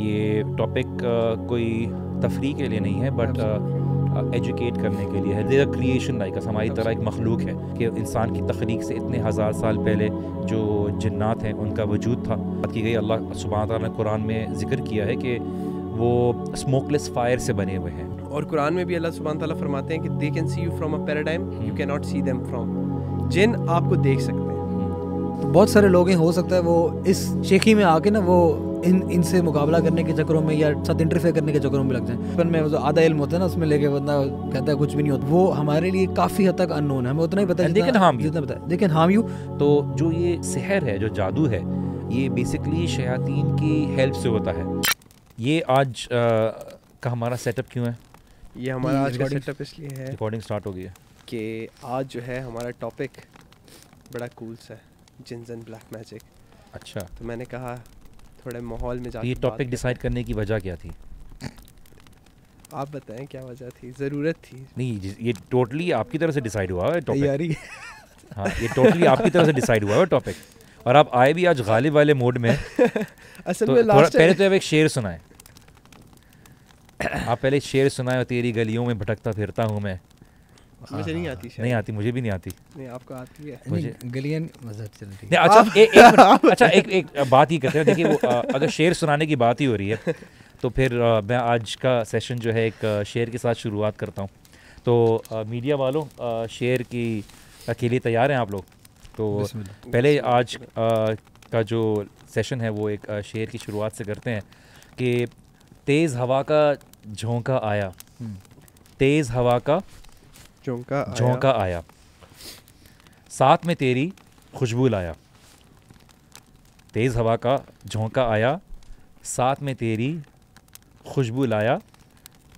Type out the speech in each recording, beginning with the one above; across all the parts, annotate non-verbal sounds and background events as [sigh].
ये topic uh, कोई तफरी के लिए नहीं है बट एजुकेट uh, uh, करने के लिए है देर क्रिएशन लाइक हमारी तरह एक मखलूक है कि इंसान की तख्लीक से इतने हज़ार साल पहले जो जन्नात हैं उनका वजूद था बात की गई अल्लाह सुबह ने कुरान में जिक्र किया है कि वो स्मोकलेस फायर से बने हुए हैं और कुरान में भी अल्लाह सुबह तला फरमाते हैं कि they can see you from a paradigm you can not see them from जिन आपको देख सकते हैं तो बहुत सारे लोग हैं हो सकता है वो इस शेखी में आके ना वो इन इनसे मुकाबला करने के चक्करों में या साथ इंटरफेयर करने के चक्करों में लग जाए बचपन में जो आधा इल्म होता है ना उसमें लेके बंदा कहता है कुछ भी नहीं होता वो हमारे लिए काफ़ी हद तक अननोन है हमें उतना ही पता है लेकिन हाम जितना पता है लेकिन हाम यू तो जो ये शहर है जो जादू है ये बेसिकली शयातीन की हेल्प से होता है ये आज आ, का हमारा सेटअप क्यों है ये हमारा आज का सेटअप इसलिए है रिकॉर्डिंग स्टार्ट हो गई है कि आज जो है हमारा टॉपिक बड़ा कूल सा है जिन्स एंड ब्लैक मैजिक अच्छा तो मैंने कहा थोड़े माहौल में जाकर ये टॉपिक डिसाइड करने की वजह क्या थी आप बताएं क्या वजह थी ज़रूरत थी नहीं ये टोटली आपकी तरफ से डिसाइड हुआ है टॉपिक हाँ ये टोटली आपकी तरफ से डिसाइड हुआ है टॉपिक और आप आए भी आज गालिब वाले मोड में [laughs] असल तो में थोड़ा पहले तो एक शेर सुनाए आप पहले शेर सुनाए तेरी गलियों में भटकता फिरता हूँ मैं हाँ, नहीं हाँ, आती हाँ। नहीं आती मुझे भी नहीं आती नहीं आपको आती है अच्छा, अच्छा, बात ही करते हैं देखिए वो अगर शेर सुनाने की बात ही हो रही है तो फिर मैं आज का सेशन जो है एक शेर के साथ शुरुआत करता हूँ तो मीडिया वालों शेर की के लिए तैयार हैं आप लोग तो पहले आज का जो सेशन है वो एक शेर की शुरुआत से करते हैं कि तेज़ हवा का झोंका आया हम्म। तेज़ हवा का झोंका झोंका आया।, साथ में तेरी खुशबू लाया तेज़ हवा का झोंका आया साथ में तेरी खुशबू लाया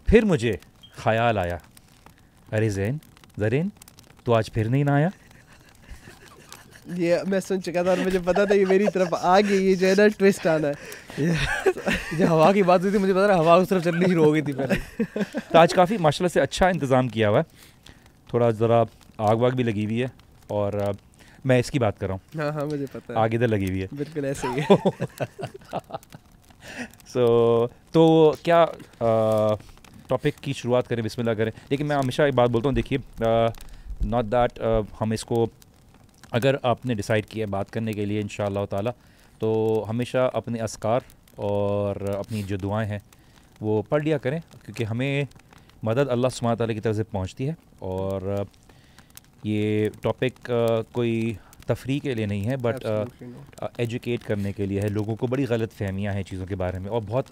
फिर मुझे ख्याल आया अरे जैन जरीन तो आज फिर नहीं ना आया ये मैं सुन चुका था और मुझे पता था ये मेरी तरफ आ गई ये जो है ना ट्विस्ट आना है जब हवा की बात हुई थी मुझे पता था हवा उस तरफ चलनी शुरू हो गई थी पहले तो आज काफ़ी माशाल्लाह से अच्छा इंतज़ाम किया हुआ है थोड़ा ज़रा आग वाग भी लगी हुई है और मैं इसकी बात कर रहा हूँ हाँ हाँ मुझे पता है आग इधर लगी हुई है बिल्कुल ऐसे ही सो [laughs] so, तो क्या टॉपिक की शुरुआत करें बिस्मिल्लाह करें लेकिन मैं हमेशा एक बात बोलता हूँ देखिए नॉट दैट हम इसको अगर आपने डिसाइड किया बात करने के लिए इन ताला तो हमेशा अपने असकार और अपनी जो दुआएं हैं वो पढ़ लिया करें क्योंकि हमें मदद अल्लाह सुबह ताली की तरफ से पहुँचती है और ये टॉपिक कोई तफरी के लिए नहीं है बट एजुकेट करने के लिए है लोगों को बड़ी गलत फहमियाँ हैं चीज़ों के बारे में और बहुत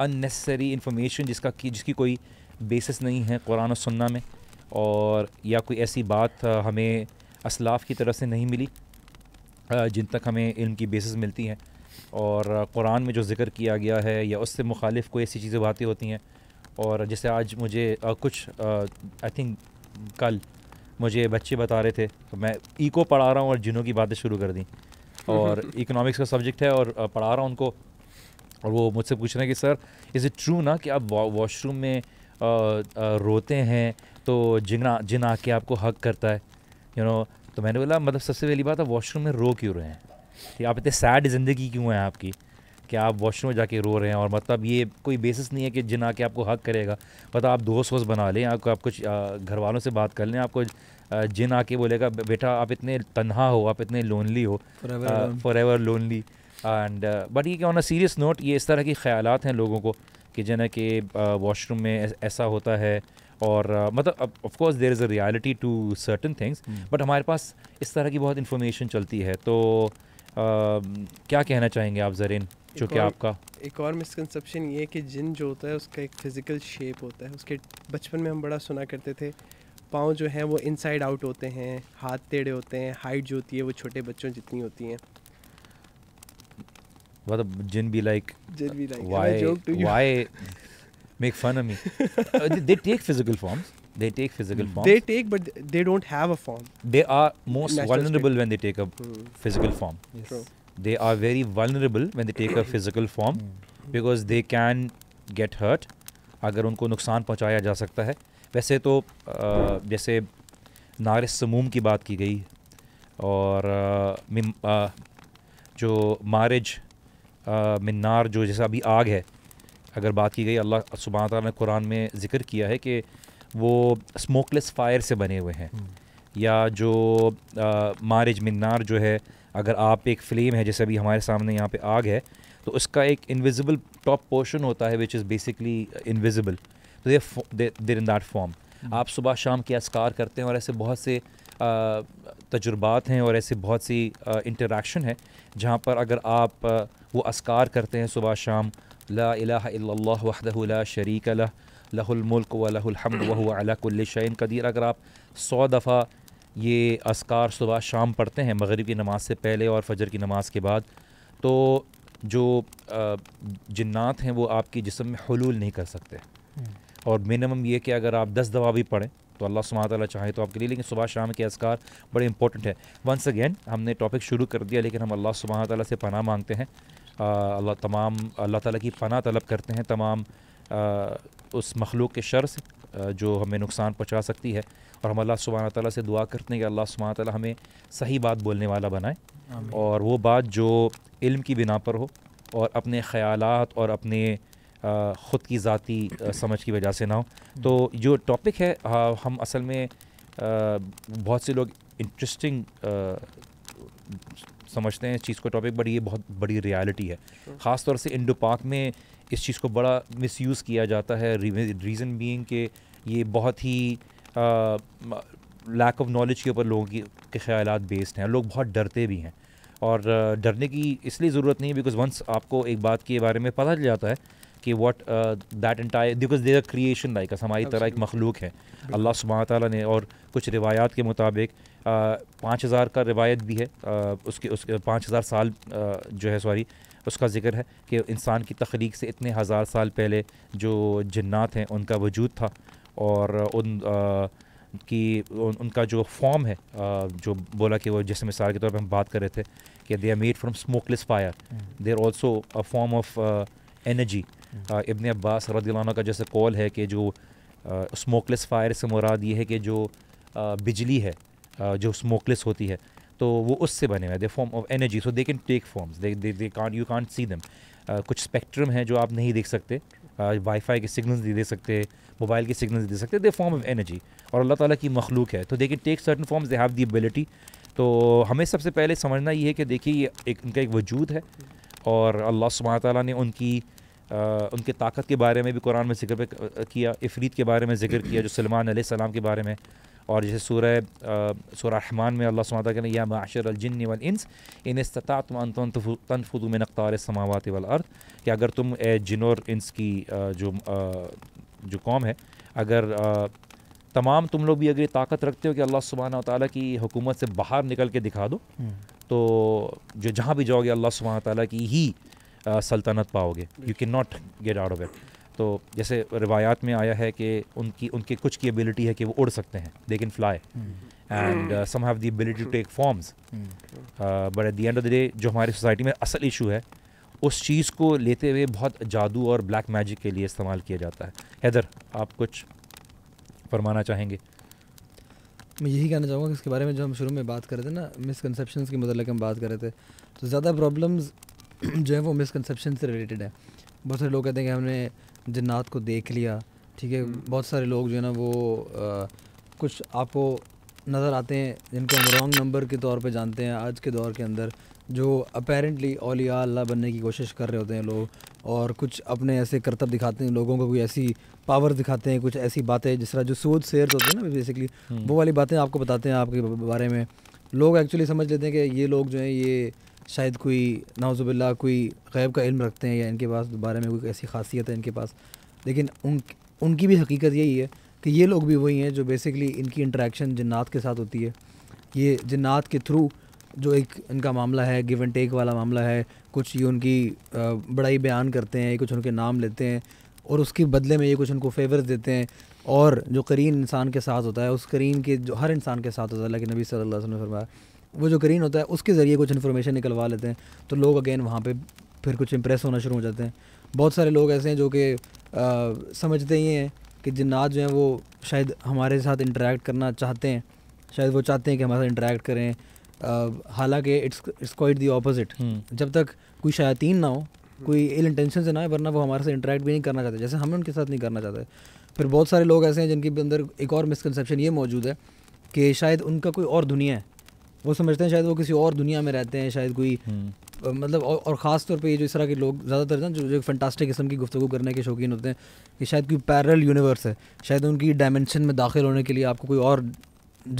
अननेसरी इन्फॉर्मेशन जिसका की जिसकी कोई बेसिस नहीं है कुरान और सुनना में और या कोई ऐसी बात हमें असलाफ की तरफ से नहीं मिली जिन तक हमें इल्म की बेसिस मिलती हैं और कुरान में जो जिक्र किया गया है या उससे मुखालिफ कोई ऐसी चीज़ें बातें होती हैं और जैसे आज मुझे आ, कुछ आई थिंक कल मुझे बच्चे बता रहे थे तो मैं इको पढ़ा रहा हूँ और जिनों की बातें शुरू कर दी हम्म, और इकोनॉमिक्स हम्म, हम्म। का सब्जेक्ट है और पढ़ा रहा हूँ उनको और वो मुझसे पूछ रहे हैं कि सर इज़ इट ट्रू ना कि आप वॉशरूम में आ, आ, रोते हैं तो जिना जिन आके आपको हक करता है यू you नो know, तो मैंने बोला मतलब सबसे पहली बात आप वॉशरूम में रो क्यों रहे हैं आप इतने सैड ज़िंदगी क्यों हैं आपकी कि आप वॉशरूम में जाके रो रहे हैं और मतलब ये कोई बेसिस नहीं है कि जिन आके आपको हक करेगा मतलब आप दोस्त वोस्त बना लें आपको आप कुछ घर वालों से बात कर लें आपको जिन आके बोलेगा बेटा आप इतने तन्हा हो आप इतने लोनली हो forever lonely and but ये ऑन अ सीरियस नोट ये इस तरह के ख्याल हैं लोगों को कि जिन कि वॉशरूम में ऐसा होता है और uh, मतलब of course there is a reality to certain things but हमारे पास इस तरह की बहुत इन्फॉर्मेशन चलती है तो uh, क्या कहना चाहेंगे आप जरिन जो कि आपका एक और मिसकनसप्शन ये है कि जिन जो होता है उसका एक फिज़िकल शेप होता है उसके बचपन में हम बड़ा सुना करते थे पाँव जो हैं वो इनसाइड आउट होते हैं हाथ टेढ़े होते हैं हाइट जो होती है वो छोटे बच्चों जितनी होती हैं मतलब जिन भी like make fun of they take physical forms they take physical form they take but they don't have a form they are most vulnerable when they take a physical form yes they are very vulnerable when they take a physical form because they can get hurt अगर उनको नुकसान पहुंचाया जा सकता है वैसे तो आ, जैसे नारिस समूम की बात की गई और आ, आ, जो मारिज मिनार जो जैसा अभी आग है अगर बात की गई अल्लाह सुबह तला ने कुरान में ज़िक्र किया है कि वो स्मोकलेस फायर से बने हुए हैं हम्म। या जो मारिज मिनार जो है अगर आप एक फ्लेम है जैसे अभी हमारे सामने यहाँ पे आग है तो उसका एक इनविजिबल टॉप पोर्शन होता है विच इज़ बेसिकली इनविजिबल तो दे देर इन दैट फॉर्म आप सुबह शाम के असकार करते हैं और ऐसे बहुत से तजुर्बात हैं और ऐसे बहुत सी इंटरेक्शन है जहाँ पर अगर आप आ, वो असकार करते हैं सुबह शाम ला इला शरीक लहुल मुल्क व लहुल हमद वह अला कुल्ल शैन कदीर अगर आप सौ दफ़ा ये असकार सुबह शाम पढ़ते हैं मगरिब की नमाज से पहले और फजर की नमाज के बाद तो जो जन्ात हैं वो आपकी जिसम में हलूल नहीं कर सकते हम्म। और मिनिमम ये कि अगर आप दस दवा भी पढ़ें तो अल्लाह सुबह ताली चाहे तो आपके लिए लेकिन सुबह शाम के असकार बड़े इंपॉर्टेंट है वंस अगेन हमने टॉपिक शुरू कर दिया लेकिन हम अल्लाह सुबह तला से पना मांगते हैं अल्लाह तमाम अल्लाह ताली की फ़ना तलब करते हैं तमाम आ, उस मखलूक के शर से जो हमें नुकसान पहुँचा सकती है और हम अल्लाह सुबहाना तला से दुआ करते हैं कि अल्लाह सुबहाना ताली हमें सही बात बोलने वाला बनाए और वो बात जो इल्म की बिना पर हो और अपने ख़्याल और अपने ख़ुद की ज़ाती समझ की वजह से ना हो तो जो टॉपिक है हम असल में बहुत से लोग इंटरेस्टिंग समझते हैं इस चीज़ को टॉपिक बट ये बहुत बड़ी रियलिटी है ख़ास तौर से इंडो पाक में इस चीज़ को बड़ा मिसयूज़ किया जाता है रीज़न बीइंग के ये बहुत ही लैक ऑफ नॉलेज के ऊपर लोगों की के ख्याल बेस्ड हैं लोग बहुत डरते भी हैं और डरने की इसलिए ज़रूरत नहीं है बिकॉज वंस आपको एक बात के बारे में पता चल जाता है कि what that entire because their creation like हमारी तरह एक मखलूक है अल्लाह सुबह ताली ने और कुछ रिवायात के मुताबिक पाँच हज़ार का रिवायत भी है आ, उसके उसके पाँच हज़ार साल आ, जो है सॉरी उसका जिक्र है कि इंसान की तख्लीक से इतने हज़ार साल पहले जो जन्नात हैं उनका वजूद था और उन आ, कि उन, उनका जो फॉर्म है जो बोला कि वो जैसे मिसाल के तौर पर हम बात कर रहे थे कि they are made from smokeless fire they are also a form of energy इबन अब्बास रदीलाना का जैसे कॉल है कि जो स्मोकलेस फायर से मुराद ये है कि जो आ, बिजली है आ, जो स्मोकलेस होती है तो वो उससे बने हुए they form of energy so they can take forms they they can't you can't see them कुछ स्पेक्ट्रम है जो आप नहीं देख सकते वाईफाई uh, के सिग्नल नहीं दे सकते मोबाइल के नहीं दे सकते दे फॉर्म ऑफ एनर्जी और अल्लाह ताला की मखलूक है तो they can take certain forms they have the ability तो हमें सबसे पहले समझना ये है कि देखिए ये एक उनका एक वजूद है और अल्लाह सुबह ताली ने उनकी आ, uh, उनके ताकत के बारे में भी कुरान में जिक्र uh, किया इफरीत के बारे में जिक्र किया जो सलमान सलाम के बारे में और जैसे सूर्य सूर रहमान में अल्लाह सुना कहना या माशर वाल वलस इन इस्ता तुम तनफुद में नकतार समावत वाल अर्थ कि अगर तुम ए जिन और इंस की जो जो कौम है अगर तमाम तुम लोग भी अगर ताकत रखते हो कि अल्लाह सुबहाना ताली की हुकूमत से बाहर निकल के दिखा दो हम्म। तो जो जहाँ भी जाओगे अल्लाह सुबहाना ताली की ही सल्तनत पाओगे you can not get out of it तो जैसे रिवायात में आया है कि उनकी उनके कुछ की एबिलिटी है कि वो उड़ सकते हैं they can fly and some have the ability to take forms but at the end of the day जो हमारी सोसाइटी में असल इशू है उस चीज़ को लेते हुए बहुत जादू और ब्लैक मैजिक के लिए इस्तेमाल किया जाता है हैदर आप कुछ फरमाना चाहेंगे मैं यही कहना चाहूँगा कि इसके बारे में जो हम शुरू में बात कर रहे थे ना मिसकनसप्शन के मतलब हम बात कर रहे थे तो ज़्यादा प्रॉब्लम्स [clears throat] जो है वो मिसकनसप्शन से रिलेटेड है बहुत सारे लोग कहते हैं कि हमने जन्ात को देख लिया ठीक है हम्म। बहुत सारे लोग जो है ना वो आ, कुछ आपको नज़र आते हैं जिनको हम रॉन्ग नंबर के तौर पे जानते हैं आज के दौर के अंदर जो अपेरेंटली अलिया अल्लाह बनने की कोशिश कर रहे होते हैं लोग और कुछ अपने ऐसे करतब दिखाते हैं लोगों को कोई ऐसी पावर दिखाते हैं कुछ ऐसी बातें जिस तरह जो सोच शेयर होते हैं ना बेसिकली हम्म। वो वाली बातें आपको बताते हैं आपके बारे में लोग एक्चुअली समझ लेते हैं कि ये लोग जो हैं ये शायद कोई नाउजुबिल्ला कोई गैब का इल्म रखते हैं या इनके पास बारे में कोई ऐसी खासियत है इनके पास लेकिन उन उनकी भी हकीकत यही है कि ये लोग भी वही हैं जो बेसिकली इनकी इंट्रैक्शन जन्नात के साथ होती है ये जन्नात के थ्रू जो एक इनका मामला है गिव एंड टेक वाला मामला है कुछ ये उनकी बड़ाई बयान करते हैं कुछ उनके नाम लेते हैं और उसके बदले में ये कुछ उनको फेवर्स देते हैं और जो करीन इंसान के साथ होता है उस करीन के जो हर इंसान के साथ होता है लेकिन नबी सल्लल्लाहु अलैहि वसल्लम ने फरमाया वो जो ग्रीन होता है उसके ज़रिए कुछ इन्फॉर्मेशन निकलवा लेते हैं तो लोग अगेन वहाँ पर फिर कुछ इम्प्रेस होना शुरू हो जाते हैं बहुत सारे लोग ऐसे हैं जो कि समझते ही हैं कि जिन्नात जो हैं वो शायद हमारे साथ इंटरेक्ट करना चाहते हैं शायद वो चाहते हैं कि हमारे साथ इंटरेक्ट करें हालांकि it's it's quite the opposite जब तक कोई शायतीन ना हो कोई इल इंटेंशन से ना है वरना वो हमारे साथ इंटरेक्ट भी नहीं करना चाहते जैसे हमें उनके साथ नहीं करना चाहते फिर बहुत सारे लोग ऐसे हैं जिनके अंदर एक और मिसकनसेप्शन ये मौजूद है कि शायद उनका कोई और दुनिया है वो समझते हैं शायद वो किसी और दुनिया में रहते हैं शायद कोई हम्म। मतलब और, और ख़ास तौर पर ये जो इस तरह के लोग ज़्यादातर ना जो जो फंटास्टिक किस्म की गुफ्तु करने के शौकीन होते हैं कि शायद कोई पैरल यूनिवर्स है शायद उनकी डायमेंशन में दाखिल होने के लिए आपको कोई और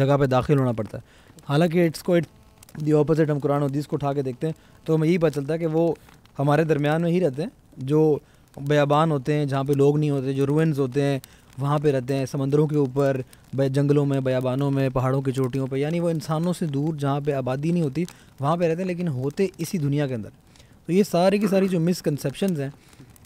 जगह पर दाखिल होना पड़ता है हालाँकि इट्स को इट दी ऑपोजिट हम कुरान हदीस को उठा के देखते हैं तो हमें यही पता चलता है कि वो हमारे दरमियान में ही रहते हैं जो बयाबान होते हैं जहाँ पे लोग नहीं होते जो रूइंस होते हैं वहाँ पे रहते हैं समंदरों के ऊपर जंगलों में बयाबानों में पहाड़ों की चोटियों पर यानी वो इंसानों से दूर जहाँ पे आबादी नहीं होती वहाँ पे रहते हैं लेकिन होते इसी दुनिया के अंदर तो ये सारी की सारी जो मिसकनसप्शन हैं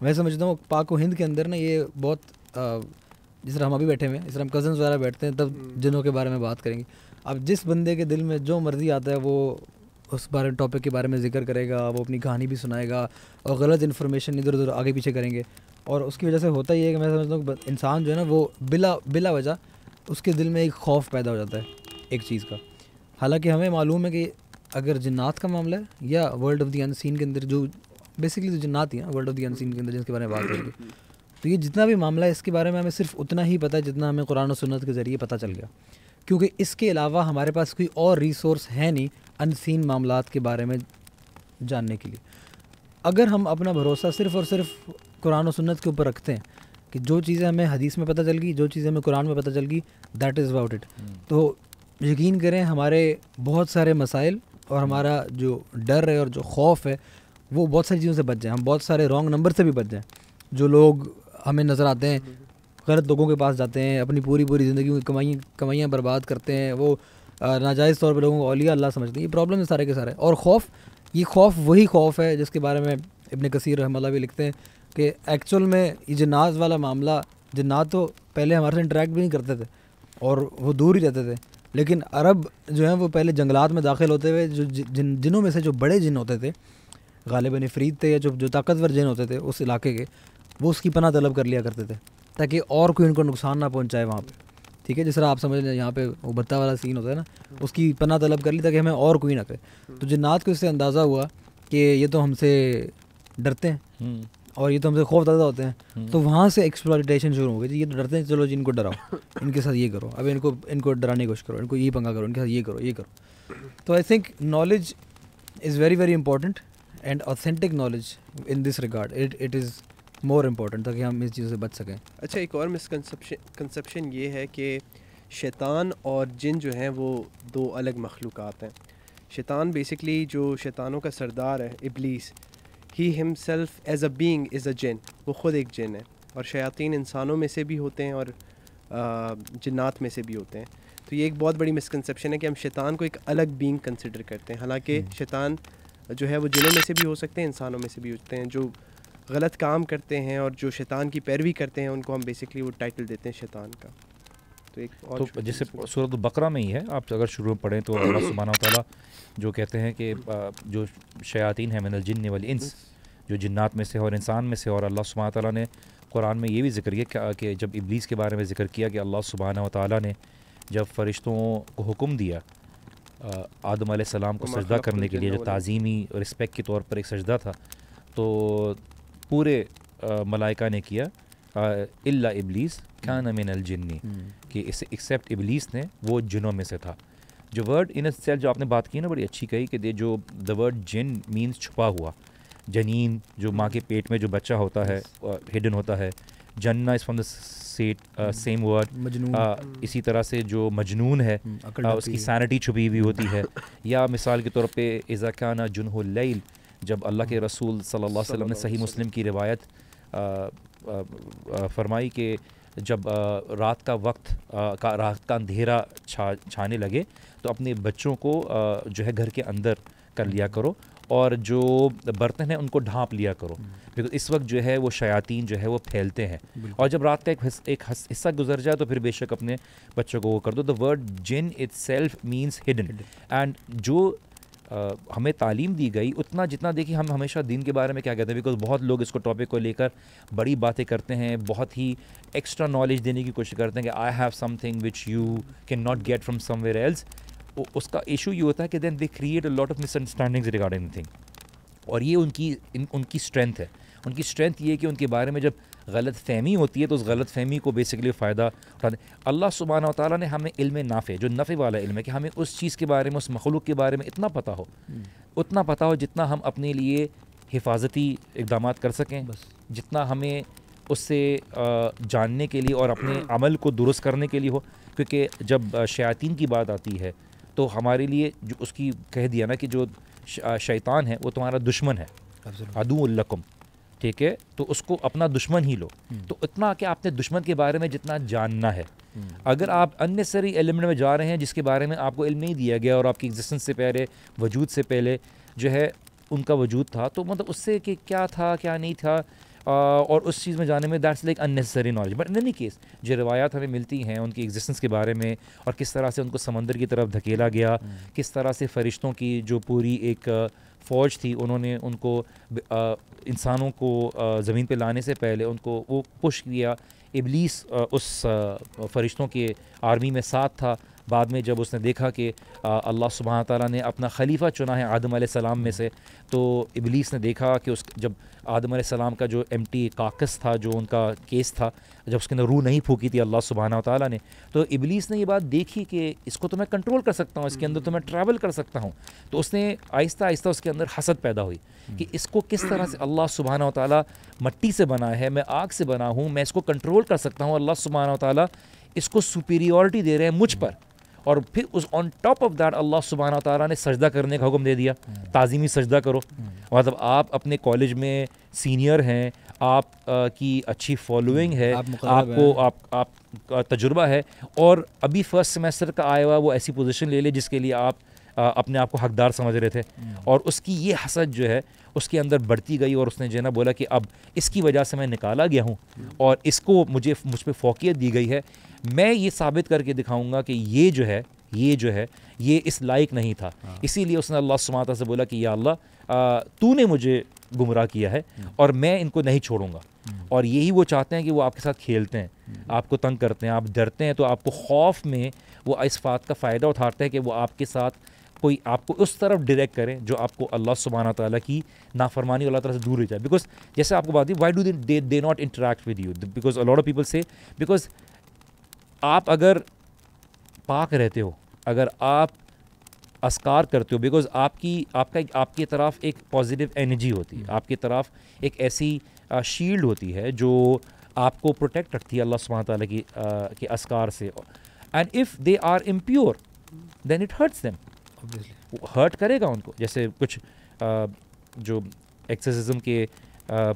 मैं समझता हूँ पाक व हिंद के अंदर ना ये बहुत जिस तरह हम अभी बैठे हुए हैं इस तरह हम कज़न्स वगैरह बैठते हैं तब हम्म। जिनों के बारे में बात करेंगे अब जिस बंदे के दिल में जो मर्ज़ी आता है वो उस बारे टॉपिक के बारे में जिक्र करेगा वो अपनी कहानी भी सुनाएगा और गलत इन्फॉर्मेशन इधर उधर आगे पीछे करेंगे और उसकी वजह से होता ही है कि मैं समझता हूँ इंसान जो है ना वो बिला बिला वजह उसके दिल में एक खौफ पैदा हो जाता है एक चीज़ का हालांकि हमें मालूम है कि अगर जन्नात का मामला है या वर्ल्ड ऑफ दी अनसीन के अंदर जो बेसिकली जो जन्नात ही हैं वर्ल्ड ऑफ दी अनसीन के अंदर जिसके बारे में बात करेंगे तो ये जितना भी मामला है इसके बारे में हमें सिर्फ उतना ही पता है जितना हमें कुरान और सुन्नत के ज़रिए पता चल गया क्योंकि इसके अलावा हमारे पास कोई और रिसोर्स है नहीं अनसीन मामला के बारे में जानने के लिए अगर हम अपना भरोसा सिर्फ और सिर्फ कुरान और सुन्नत के ऊपर रखते हैं कि जो चीज़ें हमें हदीस में पता चल गई जो चीज़ें हमें कुरान में पता चल गई दैट इज़ अबाउट इट तो यकीन करें हमारे बहुत सारे मसाइल और हम्म। हमारा जो डर है और जो खौफ है वो बहुत सारी चीज़ों से बच जाएँ हम बहुत सारे रॉन्ग नंबर से भी बच जाएँ जो लोग हमें नज़र आते हैं गलत लोगों के पास जाते हैं अपनी पूरी पूरी ज़िंदगी की कमाई कमाइयाँ बर्बाद करते हैं वो नाजायज़ तौर पर लोगों को अलिया अल्लाह समझते हैं ये प्रॉब्लम है सारे के सारे और खौफ ये खौफ वही खौफ है जिसके बारे में इबन कसीर रहमल्ला भी लिखते हैं कि एक्चुअल में ये जन्नात वाला मामला जना तो पहले हमारे से इंटरेक्ट भी नहीं करते थे और वो दूर ही रहते थे लेकिन अरब जो हैं वो पहले जंगलात में दाखिल होते हुए जो जिन जिनों में से जो बड़े जिन होते थे गालिब नफरीद थे या जो जो ताकतवर जिन होते थे उस इलाके के वो उसकी पना तलब कर लिया करते थे ताकि और कोई उनको नुकसान ना पहुँचाए वहाँ पर ठीक है जिस तरह आप समझ लें यहाँ पे वो भत्ता वाला सीन होता है ना उसकी पना तलब कर ली ताकि हमें और कोई ना करे तो जिन्नात को इससे अंदाज़ा हुआ कि ये तो हमसे डरते हैं हम्म। और ये तो हमसे खौफ ज़्यादा होते हैं हम्म। तो वहाँ से एक्सप्लोरिटेशन शुरू हो गई ये तो डरते हैं चलो जी इनको डराओ [laughs] इनके साथ ये करो अब इनको इनको डराने की कोशिश करो इनको ये पंगा करो इनके साथ ये करो ये करो तो I think knowledge is very very important and authentic knowledge in this regard it it is more important ताकि हम इस चीज़ से बच सकें अच्छा एक और मिसकनसप्शन ये है कि शैतान और जिन जो हैं वो दो अलग मखलूक हैं शैतान बेसिकली जो शैतानों का सरदार है इबलीस ही himself as a being is a जिन वो ख़ुद एक जिन है और शयातीन इंसानों में से भी होते हैं और जन्ात में से भी होते हैं तो ये एक बहुत बड़ी मिसकनसप्शन है कि हम शैतान को एक अलग बींग कंसिडर करते हैं हालांकि हम्म। शैतान जो है वो जिनों में से भी हो सकते हैं इंसानों में से भी होते हैं जो गलत काम करते हैं और जो शैतान की पैरवी करते हैं उनको हम बेसिकली वो टाइटल देते हैं शैतान का तो एक और तो जैसे सूरत बकरा में ही है आप अगर शुरू में पढ़ें तो अल्लाह हम्म। सुबहाना तला जो कहते हैं कि जो शयातीन है मिनल जिन वाली इंस जो जिन्नात में से और इंसान में से और अल्लाह सुबहाना तला ने कुरान में ये भी जिक्र किया कि जब इब्लीस के बारे में जिक्र किया कि अल्लाह सुबहाना तला ने जब फ़रिश्तों को हुक्म दिया आदम सलाम को तो सजदा तो करने के लिए जो तज़ीमी रिस्पेक्ट के तौर पर एक सजदा था तो पूरे मलाइका ने किया इल्ला इबलीस खाना मिन अलजन्नी हम्म। कि इसे एक्सेप्ट इबलीस ने वो जिनों में से था जो वर्ड इन सेल जो आपने बात की ना बड़ी अच्छी कही कि दे जो द वर्ड जिन मीन्स छुपा हुआ जनीन जो माँ के पेट में जो बच्चा होता है हिडन होता है जन्ना is from the set same word इसी तरह से जो मजनून है आ, हम्म, uh, उसकी सैनिटी छुपी हुई होती है [laughs] या मिसाल के तौर पे इज़ाकाना जुनहुल जब अल्लाह के हम्म। रसूल सल्लल्लाहु अलैहि वसल्लम ने सही मुस्लिम की रिवायत uh, फरमाई कि जब रात का वक्त का रात का अंधेरा छा छाने लगे तो अपने बच्चों को जो है घर के अंदर कर लिया करो और जो बर्तन है उनको ढांप लिया करो हम्म। बिकॉज इस वक्त जो है वो शयातीन जो है वो फैलते हैं और जब रात का एक हस, एक हिस्सा गुजर जाए तो फिर बेशक अपने बच्चों को वो कर दो द वर्ड जिन itself means hidden and जो आ, हमें तालीम दी गई उतना जितना देखिए हम हमेशा दिन के बारे में क्या कहते हैं बिकॉज बहुत लोग इसको टॉपिक को लेकर बड़ी बातें करते हैं बहुत ही एक्स्ट्रा नॉलेज देने की कोशिश करते हैं कि I have something which you can not get from somewhere else उसका इशू ये होता है कि then they create a lot of misunderstandings regarding thing और ये उनकी इन, उनकी स्ट्रेंथ है उनकी स्ट्रेंथ ये है कि उनके बारे में जब गलत फहमी होती है तो उस गलत फहमी को बेसिकली फ़ायदा उठाते अल्लाह सुबहाना तौला ने हमें इल्म नाफ़े जो नफ़े वाला इल्म है कि हमें उस चीज़ के बारे में उस मखलूक के बारे में इतना पता हो हम्म। उतना पता हो जितना हम अपने लिए हिफाजती इकदाम कर सकें जितना हमें उससे जानने के लिए और अपने [clears throat] अमल को दुरुस्त करने के लिए हो क्योंकि जब शयातीन की बात आती है तो हमारे लिए जो उसकी कह दिया ना कि जो शैतान है वो तुम्हारा दुश्मन है अदूल्लकम ठीक है तो उसको अपना दुश्मन ही लो हम्म। तो इतना कि आपने दुश्मन के बारे में जितना जानना है हम्म। अगर आप अननेसरी एलिमेंट में जा रहे हैं जिसके बारे में आपको इल्म नहीं दिया गया और आपकी एग्जिस्टेंस से पहले वजूद से पहले जो है उनका वजूद था तो मतलब उससे कि क्या था क्या नहीं था और उस चीज़ में जाने में that's like unnecessary knowledge but in any case जो रवायात हमें मिलती हैं उनकी एग्जिस्टेंस के बारे में और किस तरह से उनको समंदर की तरफ धकेला गया hmm. किस तरह से फरिश्तों की जो पूरी एक फ़ौज थी उन्होंने उनको इंसानों को ज़मीन पे लाने से पहले उनको वो पुश किया इबलीस उस फरिश्तों के आर्मी में साथ था बाद में जब उसने देखा कि अल्लाह सुबह ताली ने अपना खलीफा चुना है आदम सलाम में से तो इबलीस ने देखा कि उस जब आदम सलाम का जो एम टी काकस था जो उनका केस था जब उसके अंदर रूह नहीं फूकी थी अल्लाह सुबहाना तौला ने तो इबलीस ने ये बात देखी कि इसको तो मैं कंट्रोल कर सकता हूँ इसके अंदर तो मैं ट्रैवल हम्म। कर सकता हूँ तो उसने आहिस्ता आहिस्ता उसके अंदर हसद पैदा हुई कि हम्म। इसको किस तरह से अल्लाह सुबहाना ताली मट्टी से बना है मैं आग से बना हूँ मैं इसको कंट्रोल कर सकता हूँ अल्लाह सुबहाना ताली इसको सुपीरियॉरिटी दे रहे हैं मुझ पर और फिर उस ऑन टॉप ऑफ दैट अल्लाह सुबहाना तारा ने सजदा करने का हुक्म दे दिया हम्म। ताज़ीमी सजदा करो हम्म। मतलब आप अपने कॉलेज में सीनियर हैं आप आ, की अच्छी फॉलोइंग हम्म। है आप आपको आप आप तजुर्बा है और अभी फर्स्ट सेमेस्टर का आया हुआ वो ऐसी पोजीशन ले ले जिसके लिए आप अपने आप को हकदार समझ रहे थे हम्म। और उसकी ये हसद जो है उसके अंदर बढ़ती गई और उसने जो है ना बोला कि अब इसकी वजह से मैं निकाला गया हूँ हम्म। और इसको मुझे मुझ पर फोकियत दी गई है मैं ये साबित करके दिखाऊँगा कि ये जो है ये जो है ये इस लायक नहीं था हाँ। इसीलिए उसने अल्लाह सुमाता से बोला कि या अल्लाह तूने मुझे गुमराह किया है हम्म। और मैं इनको नहीं छोड़ूंगा और यही वो चाहते हैं कि वो आपके साथ खेलते हैं आपको तंग करते हैं आप डरते हैं तो आपको खौफ में वो इस बात का फ़ायदा उठाते हैं कि वो आपके साथ कोई आपको उस तरफ डायरेक्ट करें जो आपको अल्लाह सुबहाना ताली की नाफरमानी अल्लाह ताला से दूर ले जाए बिकॉज जैसे आपको बात the why do they they not interact with you because a lot of people से बिकॉज आप अगर पाक रहते हो अगर आप असकार करते हो बिकॉज आपकी आपका आपकी तरफ एक पॉजिटिव एनर्जी होती है हम्म। आपकी तरफ एक ऐसी शील्ड होती है जो आपको प्रोटेक्ट रखती है अल्लाह सुबह ताली की के असकार से and if they are impure then it hurts them hurt करेगा उनको जैसे कुछ आ, जो एक्सरसिज्म के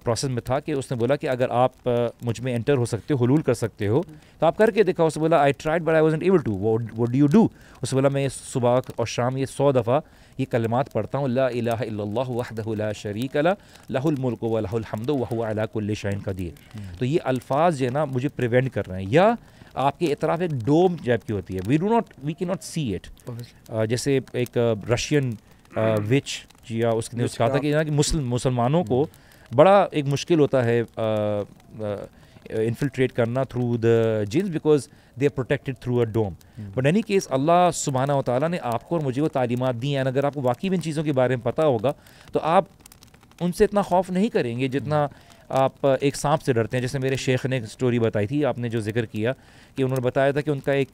प्रोसेस में था कि उसने बोला कि अगर आप मुझ में एंटर हो सकते हो हलूल कर सकते हो तो आप करके देखा उसने बोला I tried but I was able to वो डू यू डू उसने बोला मैं सुबह और शाम ये सौ दफ़ा ये कलमात पढ़ता हूँ ला शरीक अला लाहुलमुल्क वाहन का दिए तो ये अल्फाज जो है ना मुझे प्रिवेंट कर रहे हैं या आपके इतराफ एक डोम टाइप की होती है we do not we can not see it जैसे एक Russian uh, which uh, hmm. या उसने उसका था कि, कि hmm. मुसलमानों को hmm. बड़ा एक मुश्किल होता है इन्फिल्ट्रेट uh, करना थ्रू द जिन्स because they are protected through a dome but any case अल्लाह सुबहाना ताली ने आपको और मुझे वो तालीमत दी हैं अगर आपको वाकई इन चीज़ों के बारे में पता होगा तो आप उनसे इतना खौफ नहीं करेंगे जितना hmm. आप एक सांप से डरते हैं जैसे मेरे शेख ने एक स्टोरी बताई थी आपने जो जिक्र किया कि उन्होंने बताया था कि उनका एक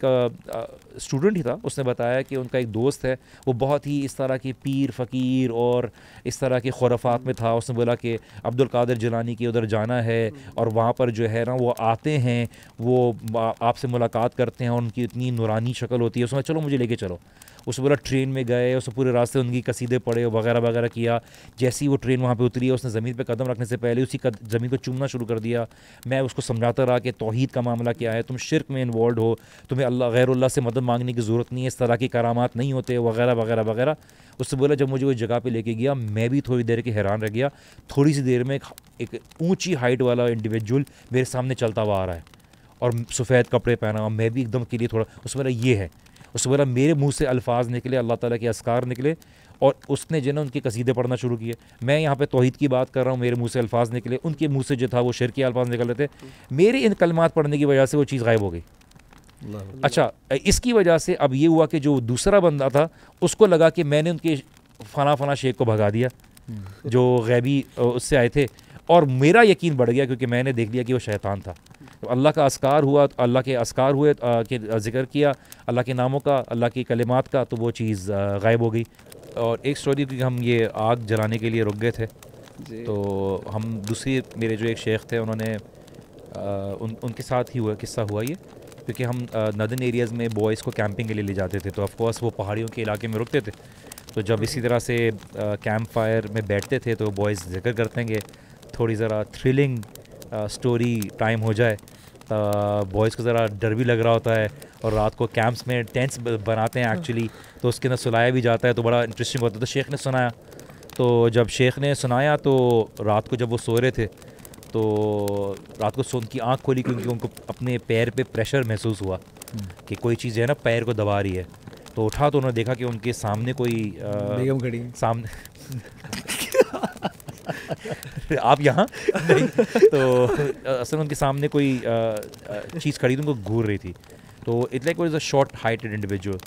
स्टूडेंट ही था उसने बताया कि उनका एक दोस्त है वो बहुत ही इस तरह की पीर फ़कीर और इस तरह के खुराफात में था उसने बोला कि अब्दुल कादिर जलानी के उधर जाना है और वहाँ पर जो है ना वो आते हैं वो आपसे मुलाकात करते हैं और उनकी इतनी नुरानी शक्ल होती है उसने चलो मुझे लेके चलो उसने बोला ट्रेन में गए उसने पूरे रास्ते उनकी कसीदे पड़े वगैरह वगैरह किया जैसे ही वो ट्रेन वहाँ पर उतरी उसने ज़मीन पर कदम रखने से पहले उसी ज़मीन को चूमना शुरू कर दिया मैं उसको समझाता रहा कि तोहहीद का मामला क्या है तुम शिरक में इन्वॉल्व हो तुम्हें अल्लाह गैरुल्ला से मदद मांगने की ज़रूरत नहीं है इस तरह के कराम नहीं होते वगैरह वगैरह वगैरह उससे बोला जब मुझे उस जगह पे लेके गया मैं भी थोड़ी देर के हैरान रह गया थोड़ी सी देर में एक, एक ऊंची हाइट वाला इंडिविजुअल मेरे सामने चलता हुआ आ रहा है और सफ़ेद कपड़े पहना हुआ मैं भी एकदम के लिए थोड़ा उसमें ये है उस बोला मेरे मुँह से अल्फाज निकले अल्लाह ताली के असकार निकले और उसने जो ना उनके कसीदे पढ़ना शुरू किए मैं यहाँ पे तोहहीद की बात कर रहा हूँ मेरे मुँह से अल्फाज निकले उनके मुँह से जो था वो शेर के अल्फाज निकल रहे थे मेरे इन कलमात पढ़ने की वजह से वो चीज़ गायब हो गई अच्छा इसकी वजह से अब ये हुआ कि जो दूसरा बंदा था उसको लगा कि मैंने उनके फना फना शेख को भगा दिया हम्म। जो गैबी उससे आए थे और मेरा यकीन बढ़ गया क्योंकि मैंने देख लिया कि वो शैतान था तो अल्लाह का असकार हुआ तो अल्लाह के असकार हुए तो के जिक्र किया अल्लाह के नामों का अल्लाह की कलिमात का तो वो चीज़ गायब हो गई और एक स्टोरी थी हम ये आग जलाने के लिए रुक गए थे तो हम दूसरी मेरे जो एक शेख थे उन्होंने आ, उन उनके साथ ही हुआ किस्सा हुआ ये क्योंकि हम नदन एरियाज़ में बॉयज़ को कैंपिंग के लिए ले जाते थे तो ऑफकोर्स वो पहाड़ियों के इलाके में रुकते थे तो जब इसी तरह से कैंप फायर में बैठते थे तो बॉयज़ जिक्र करते हैं थोड़ी ज़रा थ्रिलिंग स्टोरी टाइम हो जाए बॉयज़ uh, को ज़रा डर भी लग रहा होता है और रात को कैंप्स में टेंट्स बनाते हैं एक्चुअली हाँ। तो उसके अंदर सुलाया भी जाता है तो बड़ा इंटरेस्टिंग होता है तो शेख ने सुनाया तो जब शेख ने सुनाया तो रात को जब वो सो रहे थे तो रात को सो उनकी आँख खोली क्योंकि उनको अपने पैर पे प्रेशर महसूस हुआ हम्म। कि कोई चीज़ है ना पैर को दबा रही है तो उठा तो उन्होंने देखा कि उनके सामने कोई आ, uh, सामने [laughs] आप यहाँ तो असल उनके सामने कोई चीज़ खड़ी थी उनको घूर रही थी तो it like was a short heighted individual